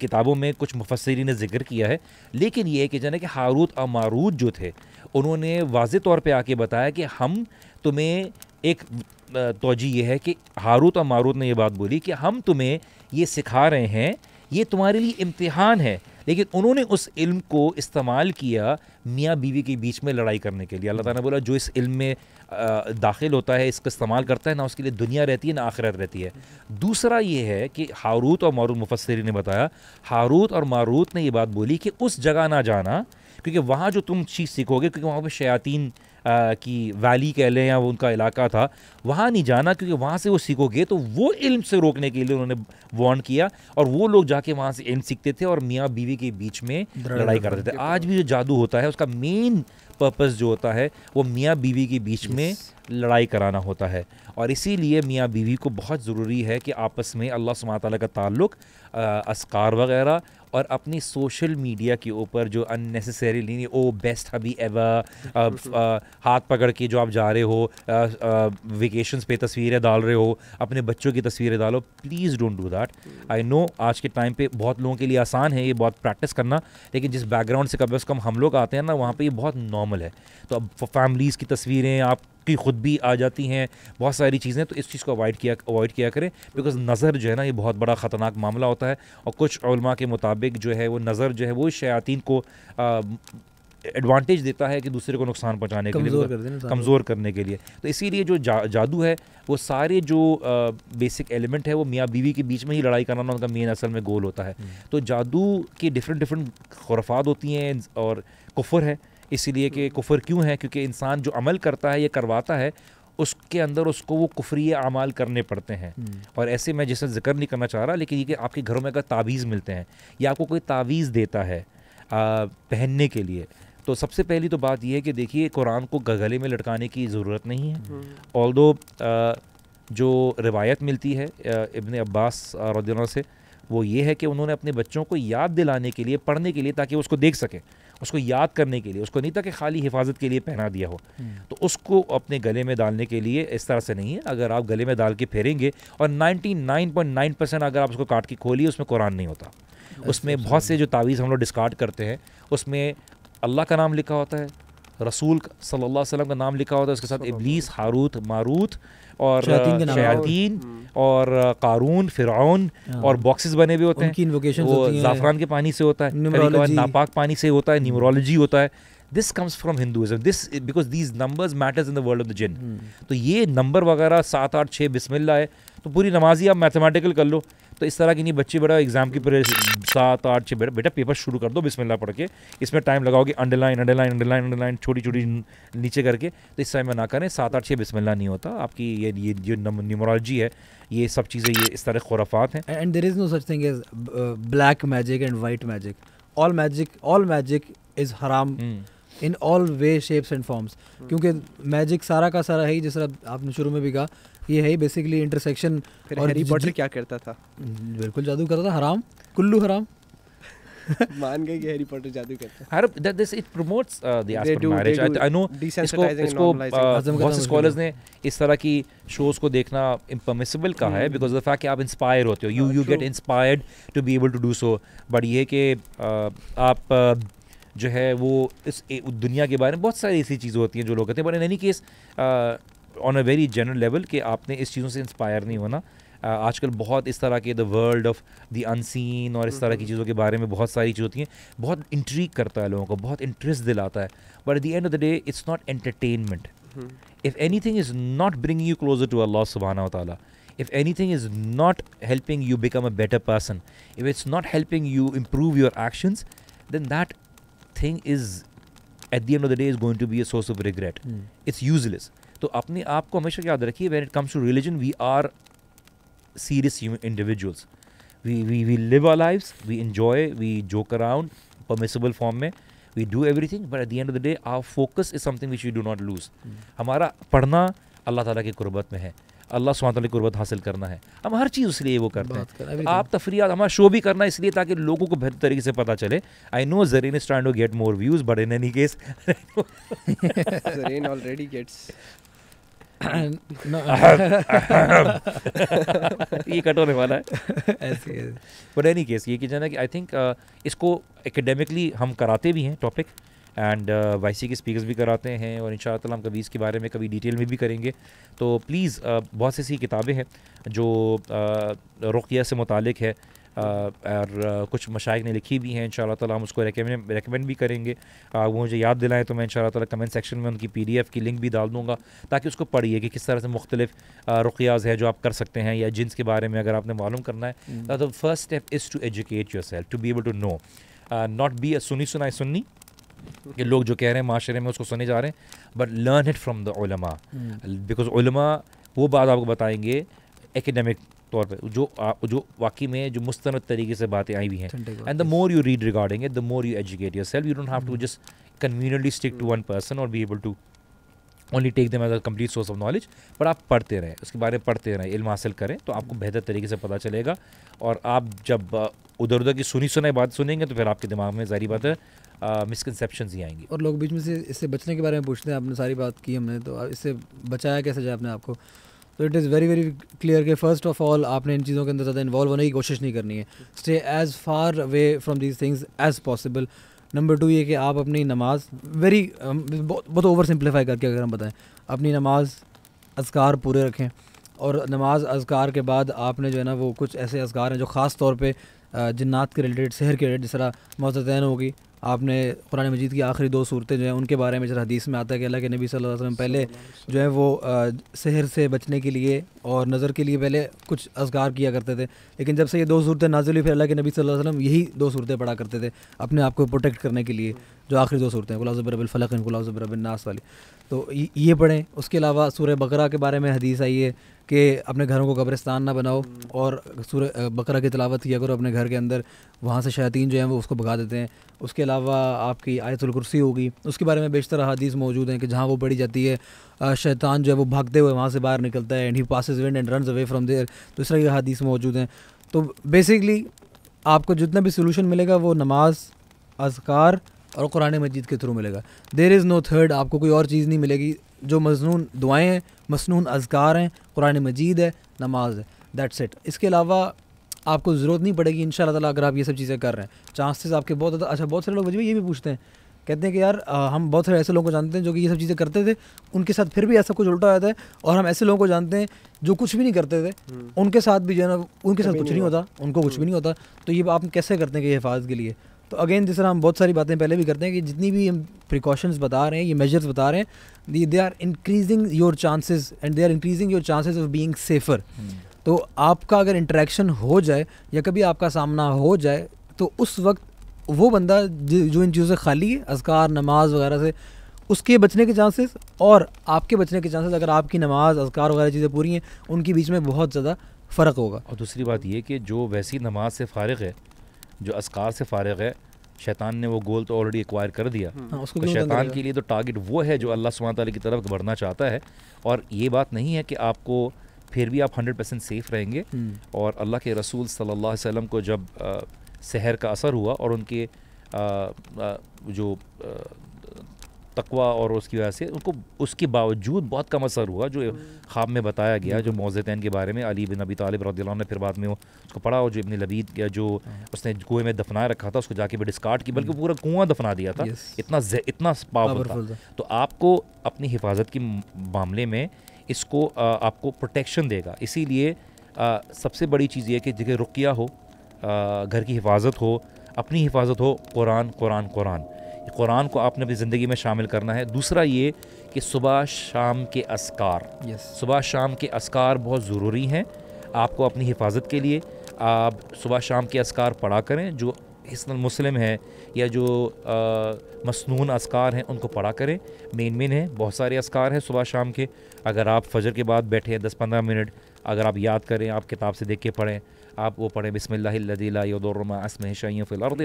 किताबों में कुछ मुफसरी ने जिक्र किया है लेकिन ये कि जाना कि हारूत और मारूत जो थे उन्होंने वाज तौर पर आके बताया कि हम तुम्हें एक तोजी ये है कि हारूत और मारूत ने यह बात बोली कि हम तुम्हें ये सिखा रहे हैं ये तुम्हारे लिए इम्तहान है लेकिन उन्होंने उस इल्म को इस्तेमाल किया मियाँ बीवी के बीच में लड़ाई करने के लिए अल्लाह ताला बोला जो इस इल्म में दाखिल होता है इसका इस्तेमाल करता है ना उसके लिए दुनिया रहती है ना आखिरत रहती है दूसरा ये है कि हारूत और मारूत मुफसरी ने बताया हारूत और मारूत ने ये बात बोली कि उस जगह ना जाना क्योंकि वहाँ जो तुम चीज़ सीखोगे क्योंकि वहाँ पर शयातीन की वैली कह लें या वो उनका इलाका था वहाँ नहीं जाना क्योंकि वहाँ से वो सीखोगे तो वो इल्म से रोकने के लिए उन्होंने वार्न किया और वो लोग जाके वहाँ से इल्म सीखते थे और मियाँ बीवी के बीच में लड़ाई करते थे आज भी जो जादू होता है उसका मेन पर्पस जो होता है वो मियाँ बीवी के बीच में लड़ाई कराना होता है और इसीलिए मियाँ बीवी को बहुत ज़रूरी है कि आपस में अल्लाह सुबह तला का ताल्लुक असकार वगैरह और अपनी सोशल मीडिया के ऊपर जो unnecessarily oh best hubby ever हाथ पकड़ के जो आप जा रहे हो वेकेशंस पे तस्वीरें डाल रहे हो अपने बच्चों की तस्वीरें डालो please don't do that I know आज के टाइम पे बहुत लोगों के लिए आसान है ये बहुत प्रैक्टिस करना लेकिन जिस बैकग्राउंड से कम अज़ कम हम लोग आते हैं ना वहाँ पर ये बहुत नॉर्मल है तो अब फैमिलीज़ की तस्वीरें आप की खुद भी आ जाती हैं बहुत सारी चीज़ें तो इस चीज़ को अवॉइड किया अवॉइड किया करें बिकॉज नज़र जो है ना ये बहुत बड़ा ख़तरनाक मामला होता है और कुछ के मुताबिक जो है वो नज़र जो है वो शयातीन को एडवांटेज देता है कि दूसरे को नुकसान पहुंचाने के लिए मतलब कर कमज़ोर करने के लिए तो इसीलिए जो जा, जादू है वो सारे जो आ, बेसिक एलिमेंट है वो मियाँ बीवी के बीच में ही लड़ाई कराना उनका मेन असल में गोल होता है हम्म। तो जादू की डिफरेंट डिफरेंट खुरफात होती हैं और कुफर है इसीलिए कि कुफर क्यों है क्योंकि इंसान जो अमल करता है या करवाता है उसके अंदर उसको वो कुफरी अमाल करने पड़ते हैं हम्म। और ऐसे मैं जैसे जिक्र नहीं करना चाह रहा लेकिन ये कि आपके घरों में अगर तावीज़ मिलते हैं या आपको कोई तावीज़ देता है आ, पहनने के लिए तो सबसे पहली तो बात यह है कि देखिए कुरान को गले में लटकाने की ज़रूरत नहीं है ऑल हम्म। दो जो रिवायत मिलती है इबन अब्बास रद्दा से वो ये है कि उन्होंने अपने बच्चों को याद दिलाने के लिए पढ़ने के लिए ताकि उसको देख सकें उसको याद करने के लिए उसको नहीं था कि खाली हिफाजत के लिए पहना दिया हो हम्म। तो उसको अपने गले में डालने के लिए इस तरह से नहीं है अगर आप गले में डाल के फेरेंगे और 99.9 परसेंट अगर आप उसको काट के खोलिए उसमें कुरान नहीं होता अच्छा, उसमें अच्छा, बहुत से अच्छा। जो तावीज़ हम लोग डिस्कार्ड करते हैं उसमें अल्लाह का नाम लिखा होता है रसूल सल्लल्लाहु अलैहि वसल्लम का नाम लिखा होता है उसके साथ इबलीस हारूत मारूत और शयातीन हम्म। और कारून फिरौन हाँ। और बॉक्सेस बने हुए होते हैं वो जाफरान के पानी से होता है नापाक पानी से होता है न्यूमरोलॉजी हम्म। होता है this comes from Hinduism this because these numbers matters in the world of the जिन तो ये नंबर वगैरह सात आठ छः बिस्मिल्ला है तो पूरी नमाजी आप मैथमेटिकल कर लो तो इस तरह की नहीं बच्चे बड़ा एग्जाम की सात आठ छः बेटा पेपर शुरू कर दो बिस्मिल्लाह पढ़ के इसमें टाइम लगाओगे अंडरलाइन अंडरलाइन अंडरलाइन अंडरलाइन छोटी छोटी नीचे करके तो इस टाइम में ना करें सात आठ छः बिस्मिल्लाह नहीं होता आपकी ये ये जो न्यूमरोलॉजी है ये सब चीज़ें ये इस तरह खुराफात हैं and there is no such thing is black magic and white magic all magic all magic is हराम hmm. In all the shapes and forms क्योंकि मैजिक सारा का सारा है ही जिस तरह आपने शुरू में भी कहा ये है ही बेसिकली इंटरसेक्शन और हैरी पॉटर क्या करता था बिल्कुल जादू करता था हराम कुल्लू हराम [laughs] मान गए कि हैरी पॉटर जादू करता है that this it promotes the aspect marriage I know इसको इसको uh, बहुत स्कॉलर्स ने इस तरह की शोज को देखना इम्परमिसिबल कहा है बिकॉज द फैक्ट कि आप इंस्पायर होते हो you you get inspired to be able to do so but ये कि uh, आप uh, जो है वो इस दुनिया के बारे में बहुत सारी ऐसी चीज़ें होती हैं जो लोग कहते हैं but in any case on a very general level कि आपने इस चीज़ों से इंस्पायर नहीं होना uh, आजकल बहुत इस तरह के the world of the unseen और इस तरह की हम्म। चीज़ों के बारे में बहुत सारी चीज़ होती हैं बहुत इंट्रीक करता है लोगों को बहुत इंटरेस्ट दिलाता है but at the end of the day it's not entertainment if anything is not bringing you closer to Allah सुबहाना ताली if anything is not helping you become a better person, if it's not helping you improve your actions, then that thing is at the end of the day is going to be a source of regret it's useless तो अपने आप को हमेशा याद रखिए when it comes to religion we are serious individuals we we we live our life we enjoy we joke around permissible form में we do everything but at the end of the day our focus is something which we do not lose हमारा पढ़ना अल्लाह ताला की कुर्बत में है अल्लाह सुबह गुरबत हासिल करना है हम हर चीज़ इसलिए वो करते हैं आप तफरी हमारा शो भी करना इसलिए ताकि लोगों को बेहतर तरीके से पता चले I know Zareen is to get more views but in any case already gets ये कट होने वाला है बट एनी केस ये कि जाना कि आई थिंक uh, इसको एकेडमिकली हम कराते भी हैं टॉपिक एंड सी uh, के स्पीकर्स भी कराते हैं और इन हम कभी इसके बारे में कभी डिटेल में भी करेंगे तो प्लीज़ uh, बहुत सी ऐसी किताबें हैं जो uh, रुकिया से मुतक है और कुछ मशाइ ने लिखी भी हैं इन ताला हम उसको रिकमेंड भी करेंगे वो मुझे याद दिलाएं तो मैं इन ताला कमेंट सेक्शन में उनकी एफ़ की लिंक भी डाल दूँगा ताकि उसको पढ़िए कि किस तरह से मुख्तलिफ रुकियाज है जो आप कर सकते हैं या जिन्स के बारे में अगर आपने मालूम करना है हम्म। तो first step is to educate yourself to be able to know not be a सुनी सुनाई सुन्नी कि लोग जो कह रहे हैं माशरे में उसको सुने जा रहे हैं बट लर्न इट फ्राम दलमा बिकॉज उलमा वो बात आपको बताएंगे एकेडमिक तौर पर जो आप जो वाकई में जो मुस्तंद तरीके से बातें आई हुई हैं and the more you read regarding it the more you educate yourself you don't have to just conveniently stick to one person और be able to only take them as a complete source of knowledge पर आप पढ़ते रहें उसके बारे में पढ़ते रहें इल्म हासिल करें तो आपको बेहतर तरीके से पता चलेगा और आप जब उधर उधर की सुनी सुनाई बात सुनेंगे तो फिर आपके दिमाग में जारी बात है मिसकनसेप्शन ही आएंगी और लोग बीच में से इससे बचने के बारे में पूछते हैं आपने सारी बात की हमने तो इससे बचाया कैसे जाए आपने आपको तो it is very very clear कि फर्स्ट ऑफ ऑल आपने इन चीज़ों के अंदर ज़्यादा इन्वॉल्व होने की कोशिश नहीं करनी है stay as far away from these things as possible number two ये कि आप अपनी नमाज वेरी बहुत ओवर सिंप्लीफाई करके अगर हम बताएं अपनी नमाज अजकार पूरे रखें और नमाज अजगार के बाद आपने जो है ना वो कुछ ऐसे अजगार हैं जो ख़ास तौर पे जन्नात के रिलेटेड शहर के रिलेटेड जिस तरह मौतैन होगी आपने कुरान मजीद की आखिरी दो सूरतें जो हैं उनके बारे में जरा हदीस में आता है कि अल्लाह के नबी सल्लल्लाहु अलैहि वसल्लम पहले जो है वो शहर से बचने के लिए और नज़र के लिए पहले कुछ असगार किया करते थे लेकिन जब से ये दो सूरतें नाजिल हुई फिर अल्लाह के नबी सल्लल्लाहु अलैहि वसल्लम यही दो सूरतें पढ़ा करते थे अपने आप को प्रोटेक्ट करने के लिए जो आखिरी दो सूरतें गुलाजबरबिलफ़लक नास वाली तो ये पढ़ें उसके अलावा सूर्य बकरा के बारे में हदीस आई है कि अपने घरों को कब्रिस्तान ना बनाओ और सूर्य बकरा की तलावत किया करो अपने घर के अंदर वहाँ से शयातीन जो है वो उसको भगा देते हैं उसके अलावा आपकी आयतुल कुर्सी होगी उसके बारे में बेशतर हदीस मौजूद हैं कि जहाँ वो पढ़ी जाती है शैतान जो है वो भागते हुए वहाँ से बाहर निकलता है and he passes wind and runs away from there तो इस तरह की हदीस मौजूद हैं तो बेसिकली आपको जितना भी सोल्यूशन मिलेगा वो नमाज अजकार और कुरान मजीद के थ्रू मिलेगा देर इज़ नो थर्ड आपको कोई और चीज़ नहीं मिलेगी जो मजनून दुआएँ हैं मसनून अजकार हैं कुरान मजीद है नमाज है दैट्स इट इसके अलावा आपको ज़रूरत नहीं पड़ेगी इन शाला अगर आप ये सब चीज़ें कर रहे हैं चांसेस आपके बहुत ज़्यादा अच्छा बहुत सारे लोग वजह ये भी पूछते हैं कहते हैं कि यार आ, हम बहुत सारे ऐसे लोगों को जानते हैं जो कि ये सब चीज़ें करते थे उनके साथ फिर भी ऐसा कुछ उल्टा होता है और हम ऐसे लोगों को जानते हैं जो कुछ भी नहीं करते थे हम्म। उनके साथ भी जो है ना उनके साथ कुछ नहीं होता उनको कुछ हम्म। भी नहीं होता तो ये आप कैसे करते हैं कि हिफाजत के लिए तो अगेन जिस तरह हम बहुत सारी बातें पहले भी करते हैं कि जितनी भी हम प्रिकॉशंस बता रहे हैं ये मेजर्स बता रहे हैं they are increasing your chances and they are increasing your chances of being safer तो आपका अगर इंटरेक्शन हो जाए या कभी आपका सामना हो जाए तो उस वक्त वो बंदा जो इन चीज़ों से खाली है असकार नमाज वगैरह से उसके बचने के चांसेस और आपके बचने के चांसेस अगर आपकी नमाज असकार वगैरह चीज़ें पूरी हैं उनके बीच में बहुत ज़्यादा फ़र्क होगा और दूसरी बात ये कि जो वैसी नमाज से फारग है जो असकार से फारग है शैतान ने वो गोल तो ऑलरेडी एक्वायर कर दिया हम्म। हाँ, उसको तो शैतान के लिए तो टारगेट वो है जो अल्लाह सुबह की तरफ बढ़ना चाहता है और ये बात नहीं है कि आपको फिर भी आप हंड्रेड परसेंट सेफ़ रहेंगे हम्म। और अल्लाह के रसूल सल्लल्लाहु अलैहि वसल्लम को जब शहर का असर हुआ और उनके आ, आ, जो तकवा और उसकी वजह से उनको उसके बावजूद बहुत कम असर हुआ जो हम्म। ख्वाब में बताया गया जो मौजैन के बारे में अली बिन नबी तालिब रद्ला ने फिर बाद में उसको पढ़ा और जो इबन लबीद या जो हाँ। उसने कुएँ में दफनाए रखा था उसको जाके भी डिस्कार्ड की बल्कि हम्म। पूरा कुआं दफना दिया था इतना इतना पावर था।, तो आपको अपनी हिफाजत के मामले में इसको आपको प्रोटेक्शन देगा इसीलिए सबसे बड़ी चीज़ ये कि जगह रुकिया हो घर की हिफाजत हो अपनी हिफाजत हो कुरान कुरान कुरान कुरान को आपने अपनी ज़िंदगी में शामिल करना है दूसरा ये कि सुबह शाम के असकार yes. सुबह शाम के असकार बहुत ज़रूरी हैं आपको अपनी हिफाजत के लिए आप सुबह शाम के असकार पढ़ा करें जो हसन मुस्लिम है या जो मसनून असकार हैं उनको पढ़ा करें मेन मेन है बहुत सारे असकार हैं सुबह शाम के अगर आप फजर के बाद बैठे दस पंद्रह मिनट अगर आप याद करें आप किताब से देख के पढ़ें आप वो पढ़ें बिसमिल्लादीलासमशाइयों के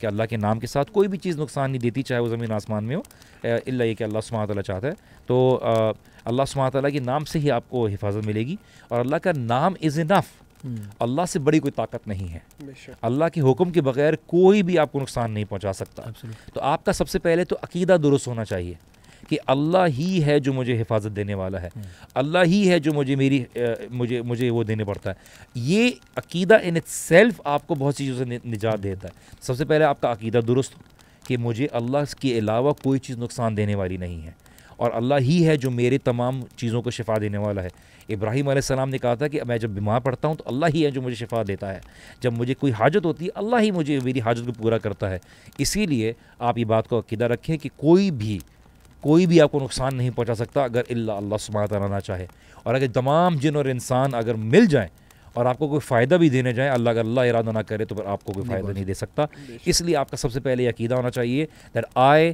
कि अल्लाह के नाम के साथ कोई भी चीज़ नुकसान नहीं देती चाहे वो ज़मीन आसमान में हो इल्ला ये कि अल्लाह तला चाहता है तो अल्लाह तला के नाम से ही आपको हिफाजत मिलेगी और अल्लाह का नाम इज़ इनफ़ हम्म। अल्लाह से बड़ी कोई ताकत नहीं है अल्लाह के हुक्म के बगैर कोई भी आपको नुकसान नहीं पहुंचा सकता तो आपका सबसे पहले तो अकीदा दुरुस्त होना चाहिए कि अल्लाह ही है जो मुझे हिफाजत देने वाला है हम्म। अल्लाह ही है जो मुझे मेरी आ, मुझे मुझे वो देने पड़ता है ये अकीदा इन इट सेल्फ आपको बहुत सी चीज़ों से निजात हम्म। देता है सबसे पहले आपका अकीदा दुरुस्त हो कि मुझे अल्लाह के अलावा कोई चीज़ नुकसान देने वाली नहीं है और अल्लाह ही है जो मेरे तमाम चीज़ों को शिफा देने वाला है इब्राहिम सलाम ने कहा था कि मैं जब बीमार पड़ता हूँ तो अल्लाह ही है जो मुझे शिफा देता है जब मुझे कोई हाजत होती है अल्लाह ही मुझे मेरी हाजत को पूरा करता है इसीलिए आप ये बात को अकीदा रखें कि कोई भी कोई भी आपको नुकसान नहीं पहुंचा सकता अगर इल्ला अल्लाह सुबह तला ना चाहे और अगर तमाम जिन और इंसान अगर मिल जाएँ और आपको कोई फ़ायदा भी देने जाए अल्लाह अगर अल्लाह इरादा ना करे तो फिर आपको कोई फ़ायदा नहीं दे सकता इसलिए आपका सबसे पहले अकीदा होना चाहिए that I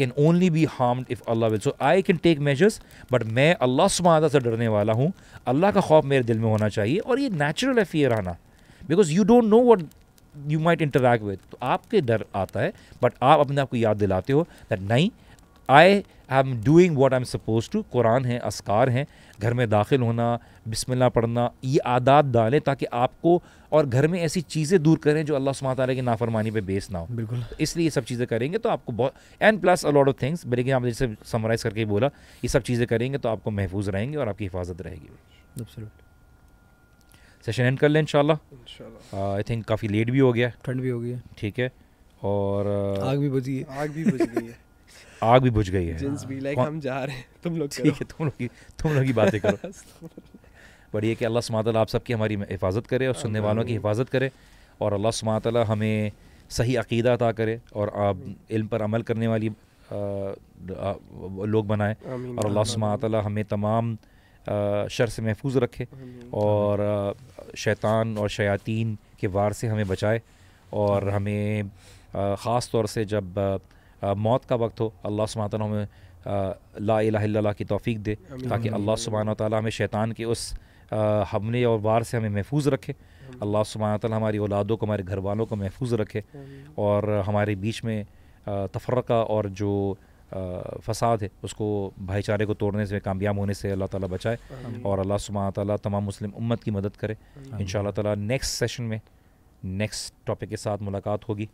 can only be harm if Allah will so I can take measures but मैं अल्लाह सुबह से डरने वाला हूँ अल्लाह का खौफ मेरे दिल में होना चाहिए और ये नेचुरल है फियर आना because you don't know what you might interact with तो आपके डर आता है बट आप अपने आप को याद दिलाते हो दैट नहीं I am doing what I am suppose to Quran है असकार हैं घर में दाखिल होना बिस्मिल्लाह पढ़ना ये आदात डालें ताकि आपको और घर में ऐसी चीज़ें दूर करें जो अल्लाह सुबह ताली की नाफरमानी पे बेस ना हो बिल्कुल इसलिए ये सब चीज़ें करेंगे तो आपको बहुत and plus a lot of things बल्कि आप जैसे समराइज़ करके बोला ये सब चीज़ें करेंगे तो आपको महफूज रहेंगे और आपकी हिफाजत रहेगी सेशन एंड कर लें इन आई थिंक काफ़ी लेट भी हो गया ठंड भी हो गई ठीक है और uh, आग भी बुझी है आग भी बुझ गई है आग भी बुझ गई है जिन्स भी लाइक हम जा रहे हैं तुम लोग ठीक है तुम लोग की तुम लोग की बातें करो [laughs] बट ये कि अल्लाह सुमातला आप सबकी हमारी हिफाजत करे और सुनने वालों की हिफाजत करे और अल्लाह तला हमें सही अकीदा अदा करे और आप इल्म पर अमल करने वाली लोग बनाए और अल्लाह तला हमें तमाम शर से महफूज रखे और शैतान और शयातीन के वार से हमें बचाए और हमें ख़ास तौर से जब मौत का वक्त हो अल्लाह सुबहान हमें ला इला की तोफ़ी दे ताकि अल्लाह सुबहान ताली हमें शैतान के उस हमले और वार से हमें महफूज रखे अल्लाह सुबहान ताली हमारी औलादों को हमारे घर वालों को महफूज रखे और हमारे बीच में तफरका और जो फसाद है उसको भाईचारे को तोड़ने से कामयाब होने से अल्लाह ताला बचाए और अल्लाह सुबहान ताली तमाम मुस्लिम उम्मत की मदद करे इन ताला नेक्स्ट सेशन में नेक्स्ट टॉपिक के साथ मुलाकात होगी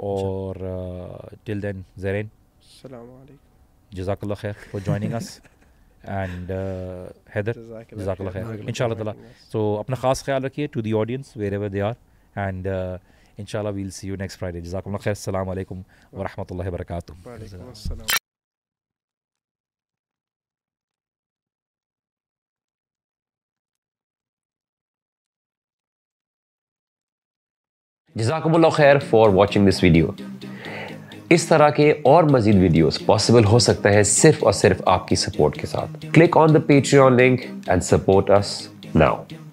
और टिल देन जरेन जजाकल्ला खैर for joining us and Haider जजाकल्ला खैर इन ताला सो अपना ख़ास ख्याल रखिए to the audience wherever they are and इन we'll see you next Friday जजाकल्ला खैर अल्लाम वरहमल वर्का जजाकबल खैर फॉर वॉचिंग दिस वीडियो इस तरह के और मजीद वीडियोस पॉसिबल हो सकता है सिर्फ और सिर्फ आपकी सपोर्ट के साथ click on the Patreon link and support us now